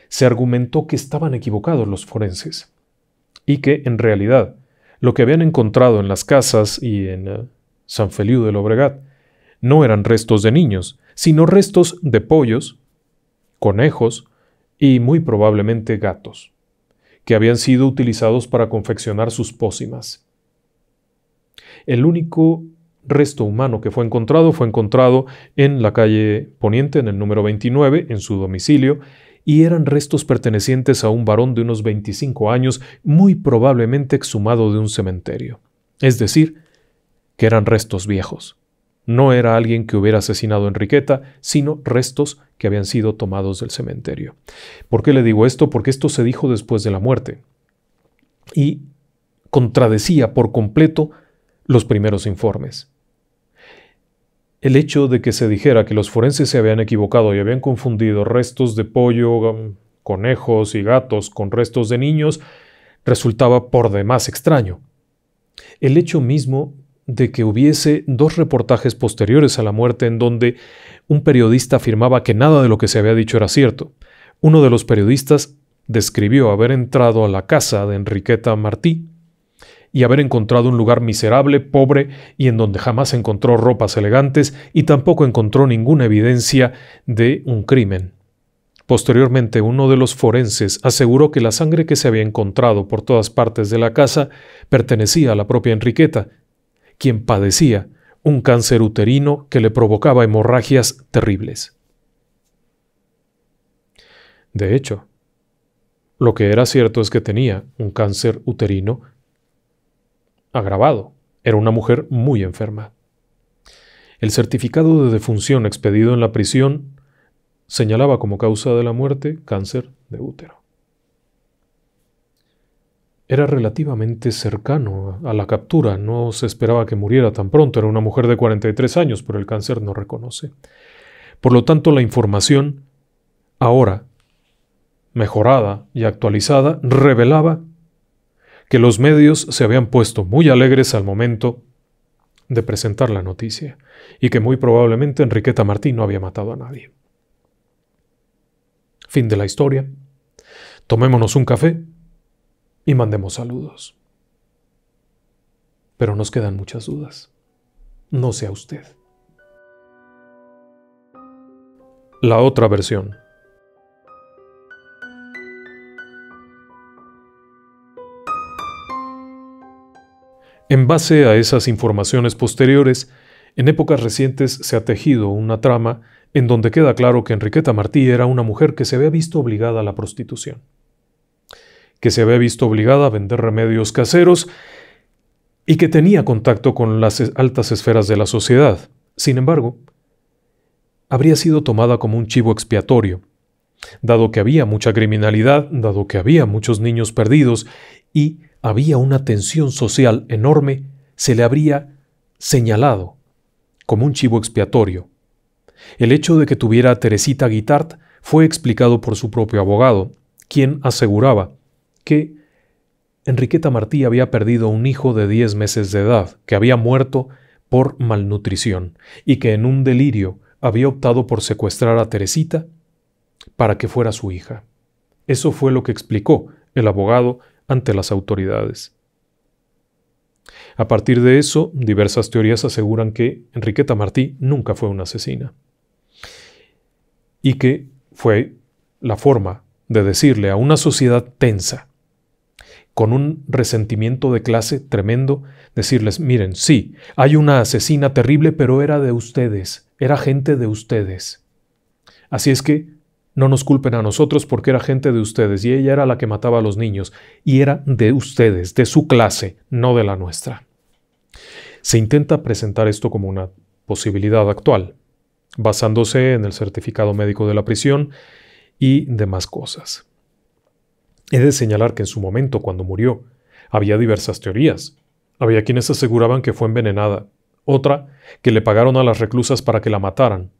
se argumentó que estaban equivocados los forenses y que, en realidad, lo que habían encontrado en las casas y en eh, San Feliu de Lobregat no eran restos de niños, sino restos de pollos, conejos y muy probablemente gatos, que habían sido utilizados para confeccionar sus pócimas. El único resto humano que fue encontrado fue encontrado en la calle Poniente, en el número 29, en su domicilio, y eran restos pertenecientes a un varón de unos 25 años, muy probablemente exhumado de un cementerio. Es decir, que eran restos viejos. No era alguien que hubiera asesinado a Enriqueta, sino restos que habían sido tomados del cementerio. ¿Por qué le digo esto? Porque esto se dijo después de la muerte y contradecía por completo los primeros informes. El hecho de que se dijera que los forenses se habían equivocado y habían confundido restos de pollo, mm, conejos y gatos con restos de niños resultaba por demás extraño. El hecho mismo de que hubiese dos reportajes posteriores a la muerte en donde un periodista afirmaba que nada de lo que se había dicho era cierto. Uno de los periodistas describió haber entrado a la casa de Enriqueta Martí y haber encontrado un lugar miserable, pobre y en donde jamás encontró ropas elegantes y tampoco encontró ninguna evidencia de un crimen. Posteriormente, uno de los forenses aseguró que la sangre que se había encontrado por todas partes de la casa pertenecía a la propia Enriqueta, quien padecía un cáncer uterino que le provocaba hemorragias terribles. De hecho, lo que era cierto es que tenía un cáncer uterino agravado. Era una mujer muy enferma. El certificado de defunción expedido en la prisión señalaba como causa de la muerte cáncer de útero. Era relativamente cercano a la captura, no se esperaba que muriera tan pronto, era una mujer de 43 años, pero el cáncer no reconoce. Por lo tanto, la información, ahora mejorada y actualizada, revelaba que los medios se habían puesto muy alegres al momento de presentar la noticia y que muy probablemente Enriqueta Martín no había matado a nadie. Fin de la historia. Tomémonos un café y mandemos saludos. Pero nos quedan muchas dudas. No sea usted. La otra versión. En base a esas informaciones posteriores, en épocas recientes se ha tejido una trama en donde queda claro que Enriqueta Martí era una mujer que se había visto obligada a la prostitución, que se había visto obligada a vender remedios caseros y que tenía contacto con las altas esferas de la sociedad. Sin embargo, habría sido tomada como un chivo expiatorio, dado que había mucha criminalidad, dado que había muchos niños perdidos y había una tensión social enorme, se le habría señalado como un chivo expiatorio. El hecho de que tuviera a Teresita Guitart fue explicado por su propio abogado, quien aseguraba que Enriqueta Martí había perdido un hijo de 10 meses de edad, que había muerto por malnutrición, y que en un delirio había optado por secuestrar a Teresita para que fuera su hija. Eso fue lo que explicó el abogado ante las autoridades. A partir de eso, diversas teorías aseguran que Enriqueta Martí nunca fue una asesina y que fue la forma de decirle a una sociedad tensa, con un resentimiento de clase tremendo, decirles, miren, sí, hay una asesina terrible, pero era de ustedes, era gente de ustedes. Así es que no nos culpen a nosotros porque era gente de ustedes y ella era la que mataba a los niños y era de ustedes, de su clase, no de la nuestra. Se intenta presentar esto como una posibilidad actual, basándose en el certificado médico de la prisión y demás cosas. He de señalar que en su momento, cuando murió, había diversas teorías. Había quienes aseguraban que fue envenenada, otra que le pagaron a las reclusas para que la mataran,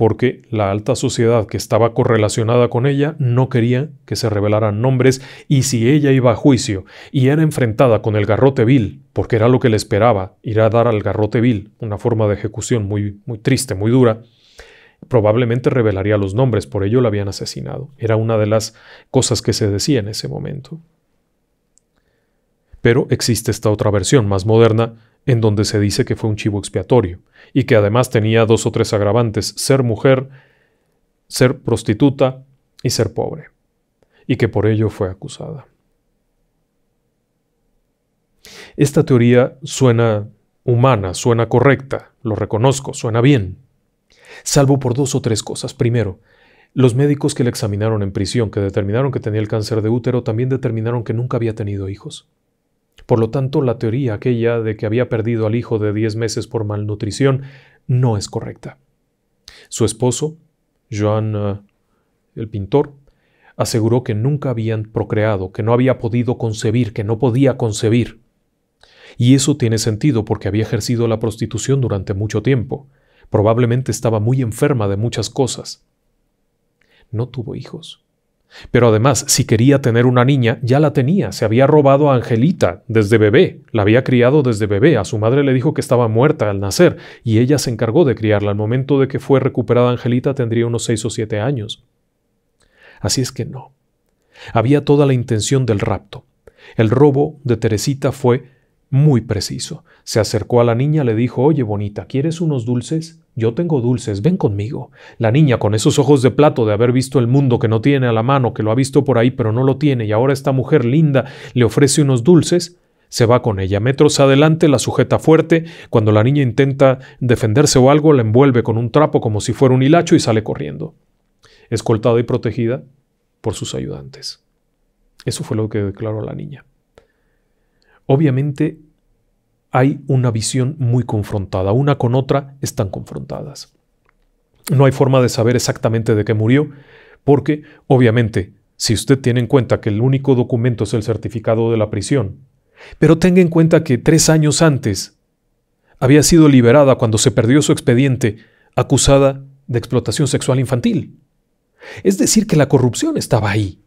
porque la alta sociedad que estaba correlacionada con ella no quería que se revelaran nombres y si ella iba a juicio y era enfrentada con el garrote vil, porque era lo que le esperaba, ir a dar al garrote vil, una forma de ejecución muy, muy triste, muy dura, probablemente revelaría los nombres, por ello la habían asesinado. Era una de las cosas que se decía en ese momento. Pero existe esta otra versión más moderna en donde se dice que fue un chivo expiatorio, y que además tenía dos o tres agravantes, ser mujer, ser prostituta y ser pobre, y que por ello fue acusada. Esta teoría suena humana, suena correcta, lo reconozco, suena bien, salvo por dos o tres cosas. Primero, los médicos que la examinaron en prisión, que determinaron que tenía el cáncer de útero, también determinaron que nunca había tenido hijos. Por lo tanto, la teoría aquella de que había perdido al hijo de 10 meses por malnutrición no es correcta. Su esposo, Joan eh, el pintor, aseguró que nunca habían procreado, que no había podido concebir, que no podía concebir. Y eso tiene sentido porque había ejercido la prostitución durante mucho tiempo. Probablemente estaba muy enferma de muchas cosas. No tuvo hijos. Pero además, si quería tener una niña, ya la tenía, se había robado a Angelita desde bebé, la había criado desde bebé, a su madre le dijo que estaba muerta al nacer, y ella se encargó de criarla. Al momento de que fue recuperada Angelita tendría unos seis o siete años. Así es que no. Había toda la intención del rapto. El robo de Teresita fue muy preciso. Se acercó a la niña, le dijo, oye, bonita, ¿quieres unos dulces? Yo tengo dulces, ven conmigo. La niña, con esos ojos de plato de haber visto el mundo que no tiene a la mano, que lo ha visto por ahí pero no lo tiene, y ahora esta mujer linda le ofrece unos dulces, se va con ella. Metros adelante la sujeta fuerte, cuando la niña intenta defenderse o algo, la envuelve con un trapo como si fuera un hilacho y sale corriendo, escoltada y protegida por sus ayudantes. Eso fue lo que declaró la niña. Obviamente hay una visión muy confrontada, una con otra están confrontadas. No hay forma de saber exactamente de qué murió, porque obviamente, si usted tiene en cuenta que el único documento es el certificado de la prisión, pero tenga en cuenta que tres años antes había sido liberada cuando se perdió su expediente acusada de explotación sexual infantil. Es decir, que la corrupción estaba ahí.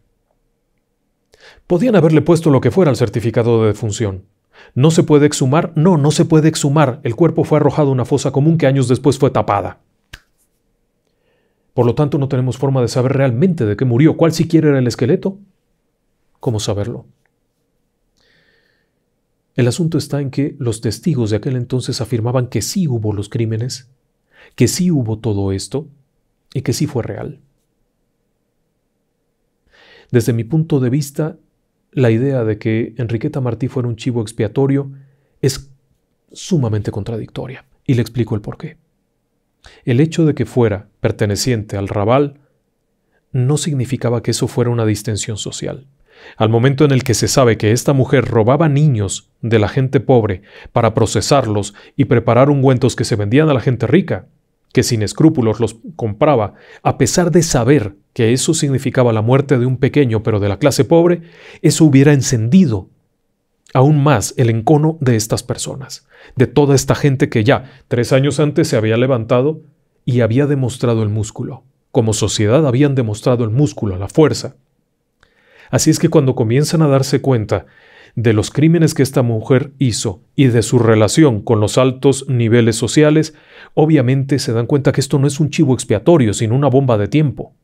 Podían haberle puesto lo que fuera al certificado de defunción, ¿No se puede exhumar? No, no se puede exhumar. El cuerpo fue arrojado a una fosa común que años después fue tapada. Por lo tanto, no tenemos forma de saber realmente de qué murió, cuál siquiera era el esqueleto. ¿Cómo saberlo? El asunto está en que los testigos de aquel entonces afirmaban que sí hubo los crímenes, que sí hubo todo esto y que sí fue real. Desde mi punto de vista, la idea de que Enriqueta Martí fuera un chivo expiatorio es sumamente contradictoria, y le explico el porqué. El hecho de que fuera perteneciente al rabal no significaba que eso fuera una distensión social. Al momento en el que se sabe que esta mujer robaba niños de la gente pobre para procesarlos y preparar ungüentos que se vendían a la gente rica, que sin escrúpulos los compraba, a pesar de saber que eso significaba la muerte de un pequeño pero de la clase pobre, eso hubiera encendido aún más el encono de estas personas, de toda esta gente que ya tres años antes se había levantado y había demostrado el músculo. Como sociedad habían demostrado el músculo, la fuerza. Así es que cuando comienzan a darse cuenta de los crímenes que esta mujer hizo y de su relación con los altos niveles sociales, obviamente se dan cuenta que esto no es un chivo expiatorio, sino una bomba de tiempo.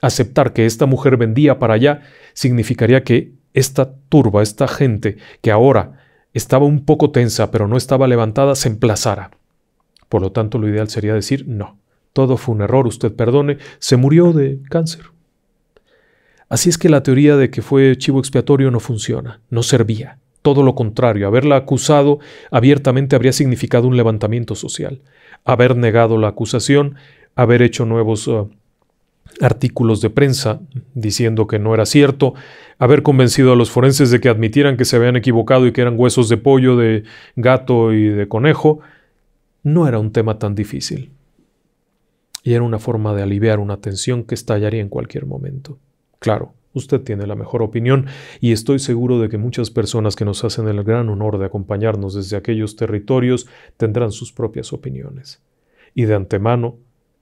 Aceptar que esta mujer vendía para allá significaría que esta turba, esta gente que ahora estaba un poco tensa pero no estaba levantada, se emplazara. Por lo tanto, lo ideal sería decir no. Todo fue un error, usted perdone, se murió de cáncer. Así es que la teoría de que fue chivo expiatorio no funciona, no servía. Todo lo contrario, haberla acusado abiertamente habría significado un levantamiento social. Haber negado la acusación, haber hecho nuevos uh, artículos de prensa diciendo que no era cierto, haber convencido a los forenses de que admitieran que se habían equivocado y que eran huesos de pollo, de gato y de conejo, no era un tema tan difícil. Y era una forma de aliviar una tensión que estallaría en cualquier momento. Claro, usted tiene la mejor opinión y estoy seguro de que muchas personas que nos hacen el gran honor de acompañarnos desde aquellos territorios tendrán sus propias opiniones. Y de antemano,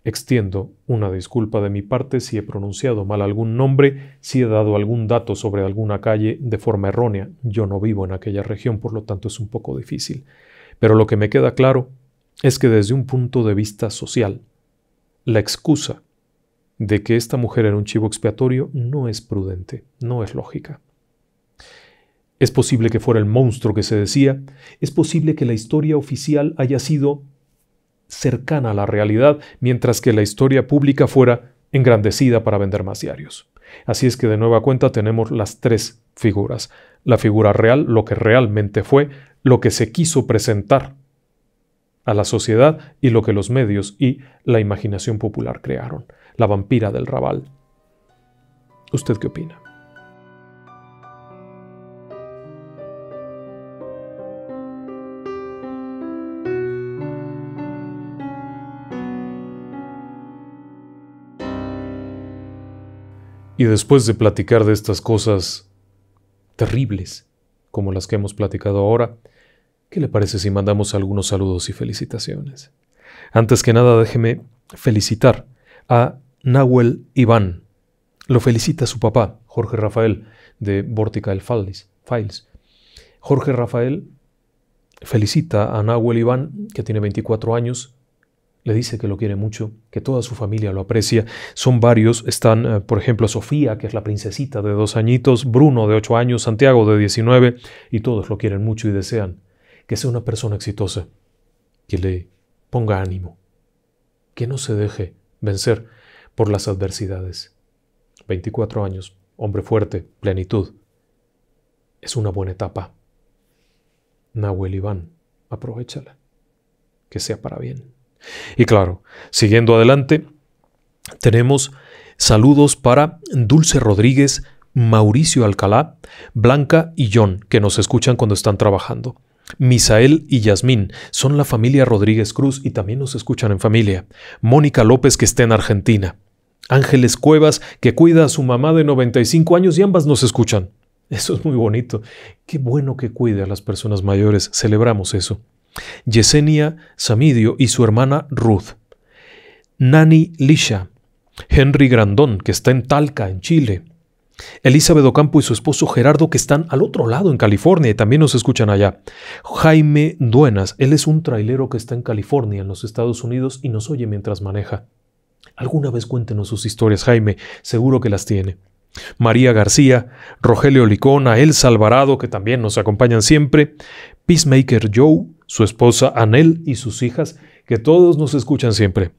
extiendo una disculpa de mi parte si he pronunciado mal algún nombre, si he dado algún dato sobre alguna calle de forma errónea. Yo no vivo en aquella región, por lo tanto es un poco difícil. Pero lo que me queda claro es que desde un punto de vista social, la excusa de que esta mujer era un chivo expiatorio no es prudente, no es lógica. Es posible que fuera el monstruo que se decía, es posible que la historia oficial haya sido cercana a la realidad, mientras que la historia pública fuera engrandecida para vender más diarios. Así es que de nueva cuenta tenemos las tres figuras. La figura real, lo que realmente fue, lo que se quiso presentar a la sociedad y lo que los medios y la imaginación popular crearon la vampira del Raval. ¿Usted qué opina? Y después de platicar de estas cosas terribles, como las que hemos platicado ahora, ¿qué le parece si mandamos algunos saludos y felicitaciones? Antes que nada, déjeme felicitar a Nahuel Iván. Lo felicita su papá, Jorge Rafael, de el Files. Jorge Rafael felicita a Nahuel Iván, que tiene 24 años, le dice que lo quiere mucho, que toda su familia lo aprecia. Son varios, están, eh, por ejemplo, Sofía, que es la princesita de dos añitos, Bruno de ocho años, Santiago de 19, y todos lo quieren mucho y desean que sea una persona exitosa, que le ponga ánimo, que no se deje vencer por las adversidades. 24 años, hombre fuerte, plenitud. Es una buena etapa. Nahuel Iván, aprovechala. Que sea para bien. Y claro, siguiendo adelante, tenemos saludos para Dulce Rodríguez, Mauricio Alcalá, Blanca y John, que nos escuchan cuando están trabajando. Misael y Yasmín son la familia Rodríguez Cruz y también nos escuchan en familia. Mónica López, que está en Argentina. Ángeles Cuevas, que cuida a su mamá de 95 años y ambas nos escuchan. Eso es muy bonito. Qué bueno que cuide a las personas mayores. Celebramos eso. Yesenia Samidio y su hermana Ruth. Nani Lisha. Henry Grandón, que está en Talca, en Chile. Elizabeth Ocampo y su esposo Gerardo, que están al otro lado en California y también nos escuchan allá. Jaime Duenas, él es un trailero que está en California, en los Estados Unidos, y nos oye mientras maneja. Alguna vez cuéntenos sus historias, Jaime, seguro que las tiene. María García, Rogelio Licona, El Salvarado, que también nos acompañan siempre, Peacemaker Joe, su esposa Anel y sus hijas, que todos nos escuchan siempre.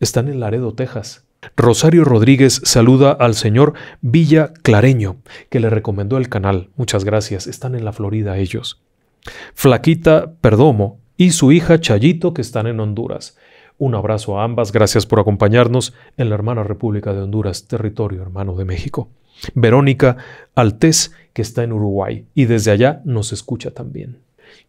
Están en Laredo, Texas. Rosario Rodríguez saluda al señor Villa Clareño, que le recomendó el canal. Muchas gracias, están en la Florida ellos. Flaquita Perdomo y su hija Chayito, que están en Honduras. Un abrazo a ambas, gracias por acompañarnos en la hermana República de Honduras, territorio hermano de México. Verónica Altez que está en Uruguay y desde allá nos escucha también.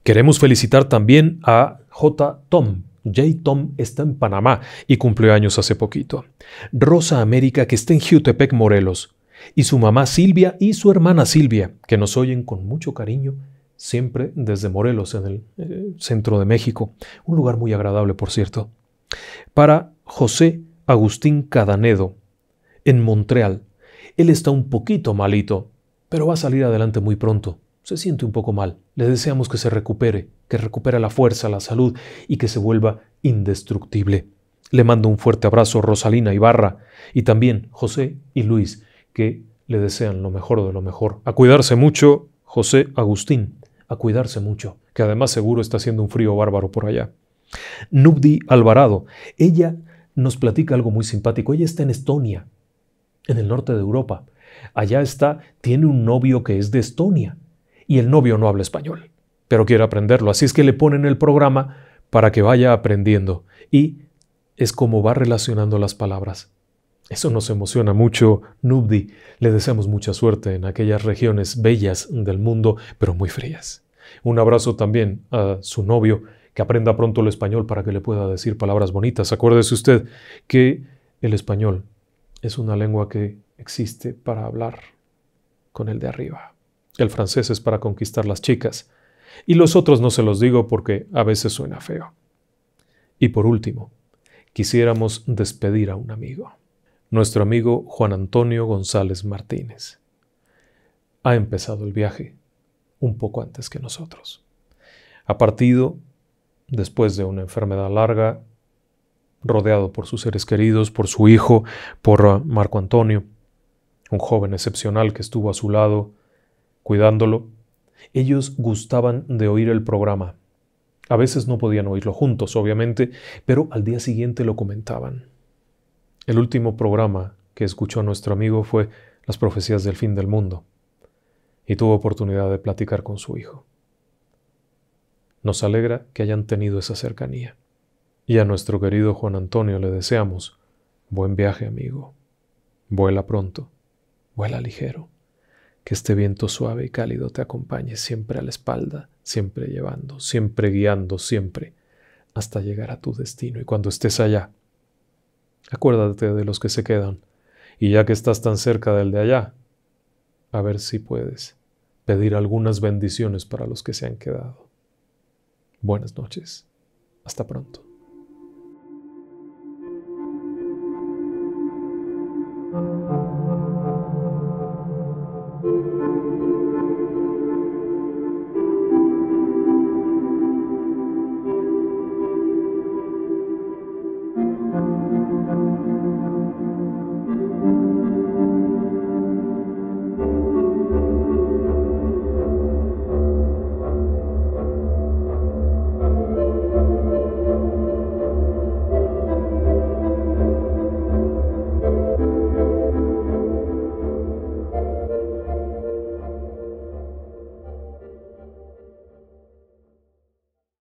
Queremos felicitar también a J. Tom. J. Tom está en Panamá y cumple años hace poquito. Rosa América, que está en Jutepec, Morelos. Y su mamá Silvia y su hermana Silvia, que nos oyen con mucho cariño siempre desde Morelos, en el eh, centro de México. Un lugar muy agradable, por cierto. Para José Agustín Cadanedo, en Montreal. Él está un poquito malito, pero va a salir adelante muy pronto. Se siente un poco mal. Le deseamos que se recupere, que recupere la fuerza, la salud y que se vuelva indestructible. Le mando un fuerte abrazo Rosalina Ibarra y también José y Luis, que le desean lo mejor de lo mejor. A cuidarse mucho, José Agustín, a cuidarse mucho, que además seguro está haciendo un frío bárbaro por allá. Nubdi Alvarado, ella nos platica algo muy simpático. Ella está en Estonia, en el norte de Europa. Allá está, tiene un novio que es de Estonia y el novio no habla español, pero quiere aprenderlo. Así es que le ponen el programa para que vaya aprendiendo y es como va relacionando las palabras. Eso nos emociona mucho, Nubdi. Le deseamos mucha suerte en aquellas regiones bellas del mundo, pero muy frías. Un abrazo también a su novio que aprenda pronto el español para que le pueda decir palabras bonitas. Acuérdese usted que el español es una lengua que existe para hablar con el de arriba. El francés es para conquistar las chicas. Y los otros no se los digo porque a veces suena feo. Y por último, quisiéramos despedir a un amigo, nuestro amigo Juan Antonio González Martínez. Ha empezado el viaje un poco antes que nosotros. Ha partido después de una enfermedad larga, rodeado por sus seres queridos, por su hijo, por ah, Marco Antonio, un joven excepcional que estuvo a su lado, cuidándolo, ellos gustaban de oír el programa. A veces no podían oírlo juntos, obviamente, pero al día siguiente lo comentaban. El último programa que escuchó nuestro amigo fue Las profecías del fin del mundo, y tuvo oportunidad de platicar con su hijo. Nos alegra que hayan tenido esa cercanía. Y a nuestro querido Juan Antonio le deseamos buen viaje, amigo. Vuela pronto, vuela ligero. Que este viento suave y cálido te acompañe siempre a la espalda, siempre llevando, siempre guiando, siempre, hasta llegar a tu destino. Y cuando estés allá, acuérdate de los que se quedan. Y ya que estás tan cerca del de allá, a ver si puedes pedir algunas bendiciones para los que se han quedado. Buenas noches. Hasta pronto.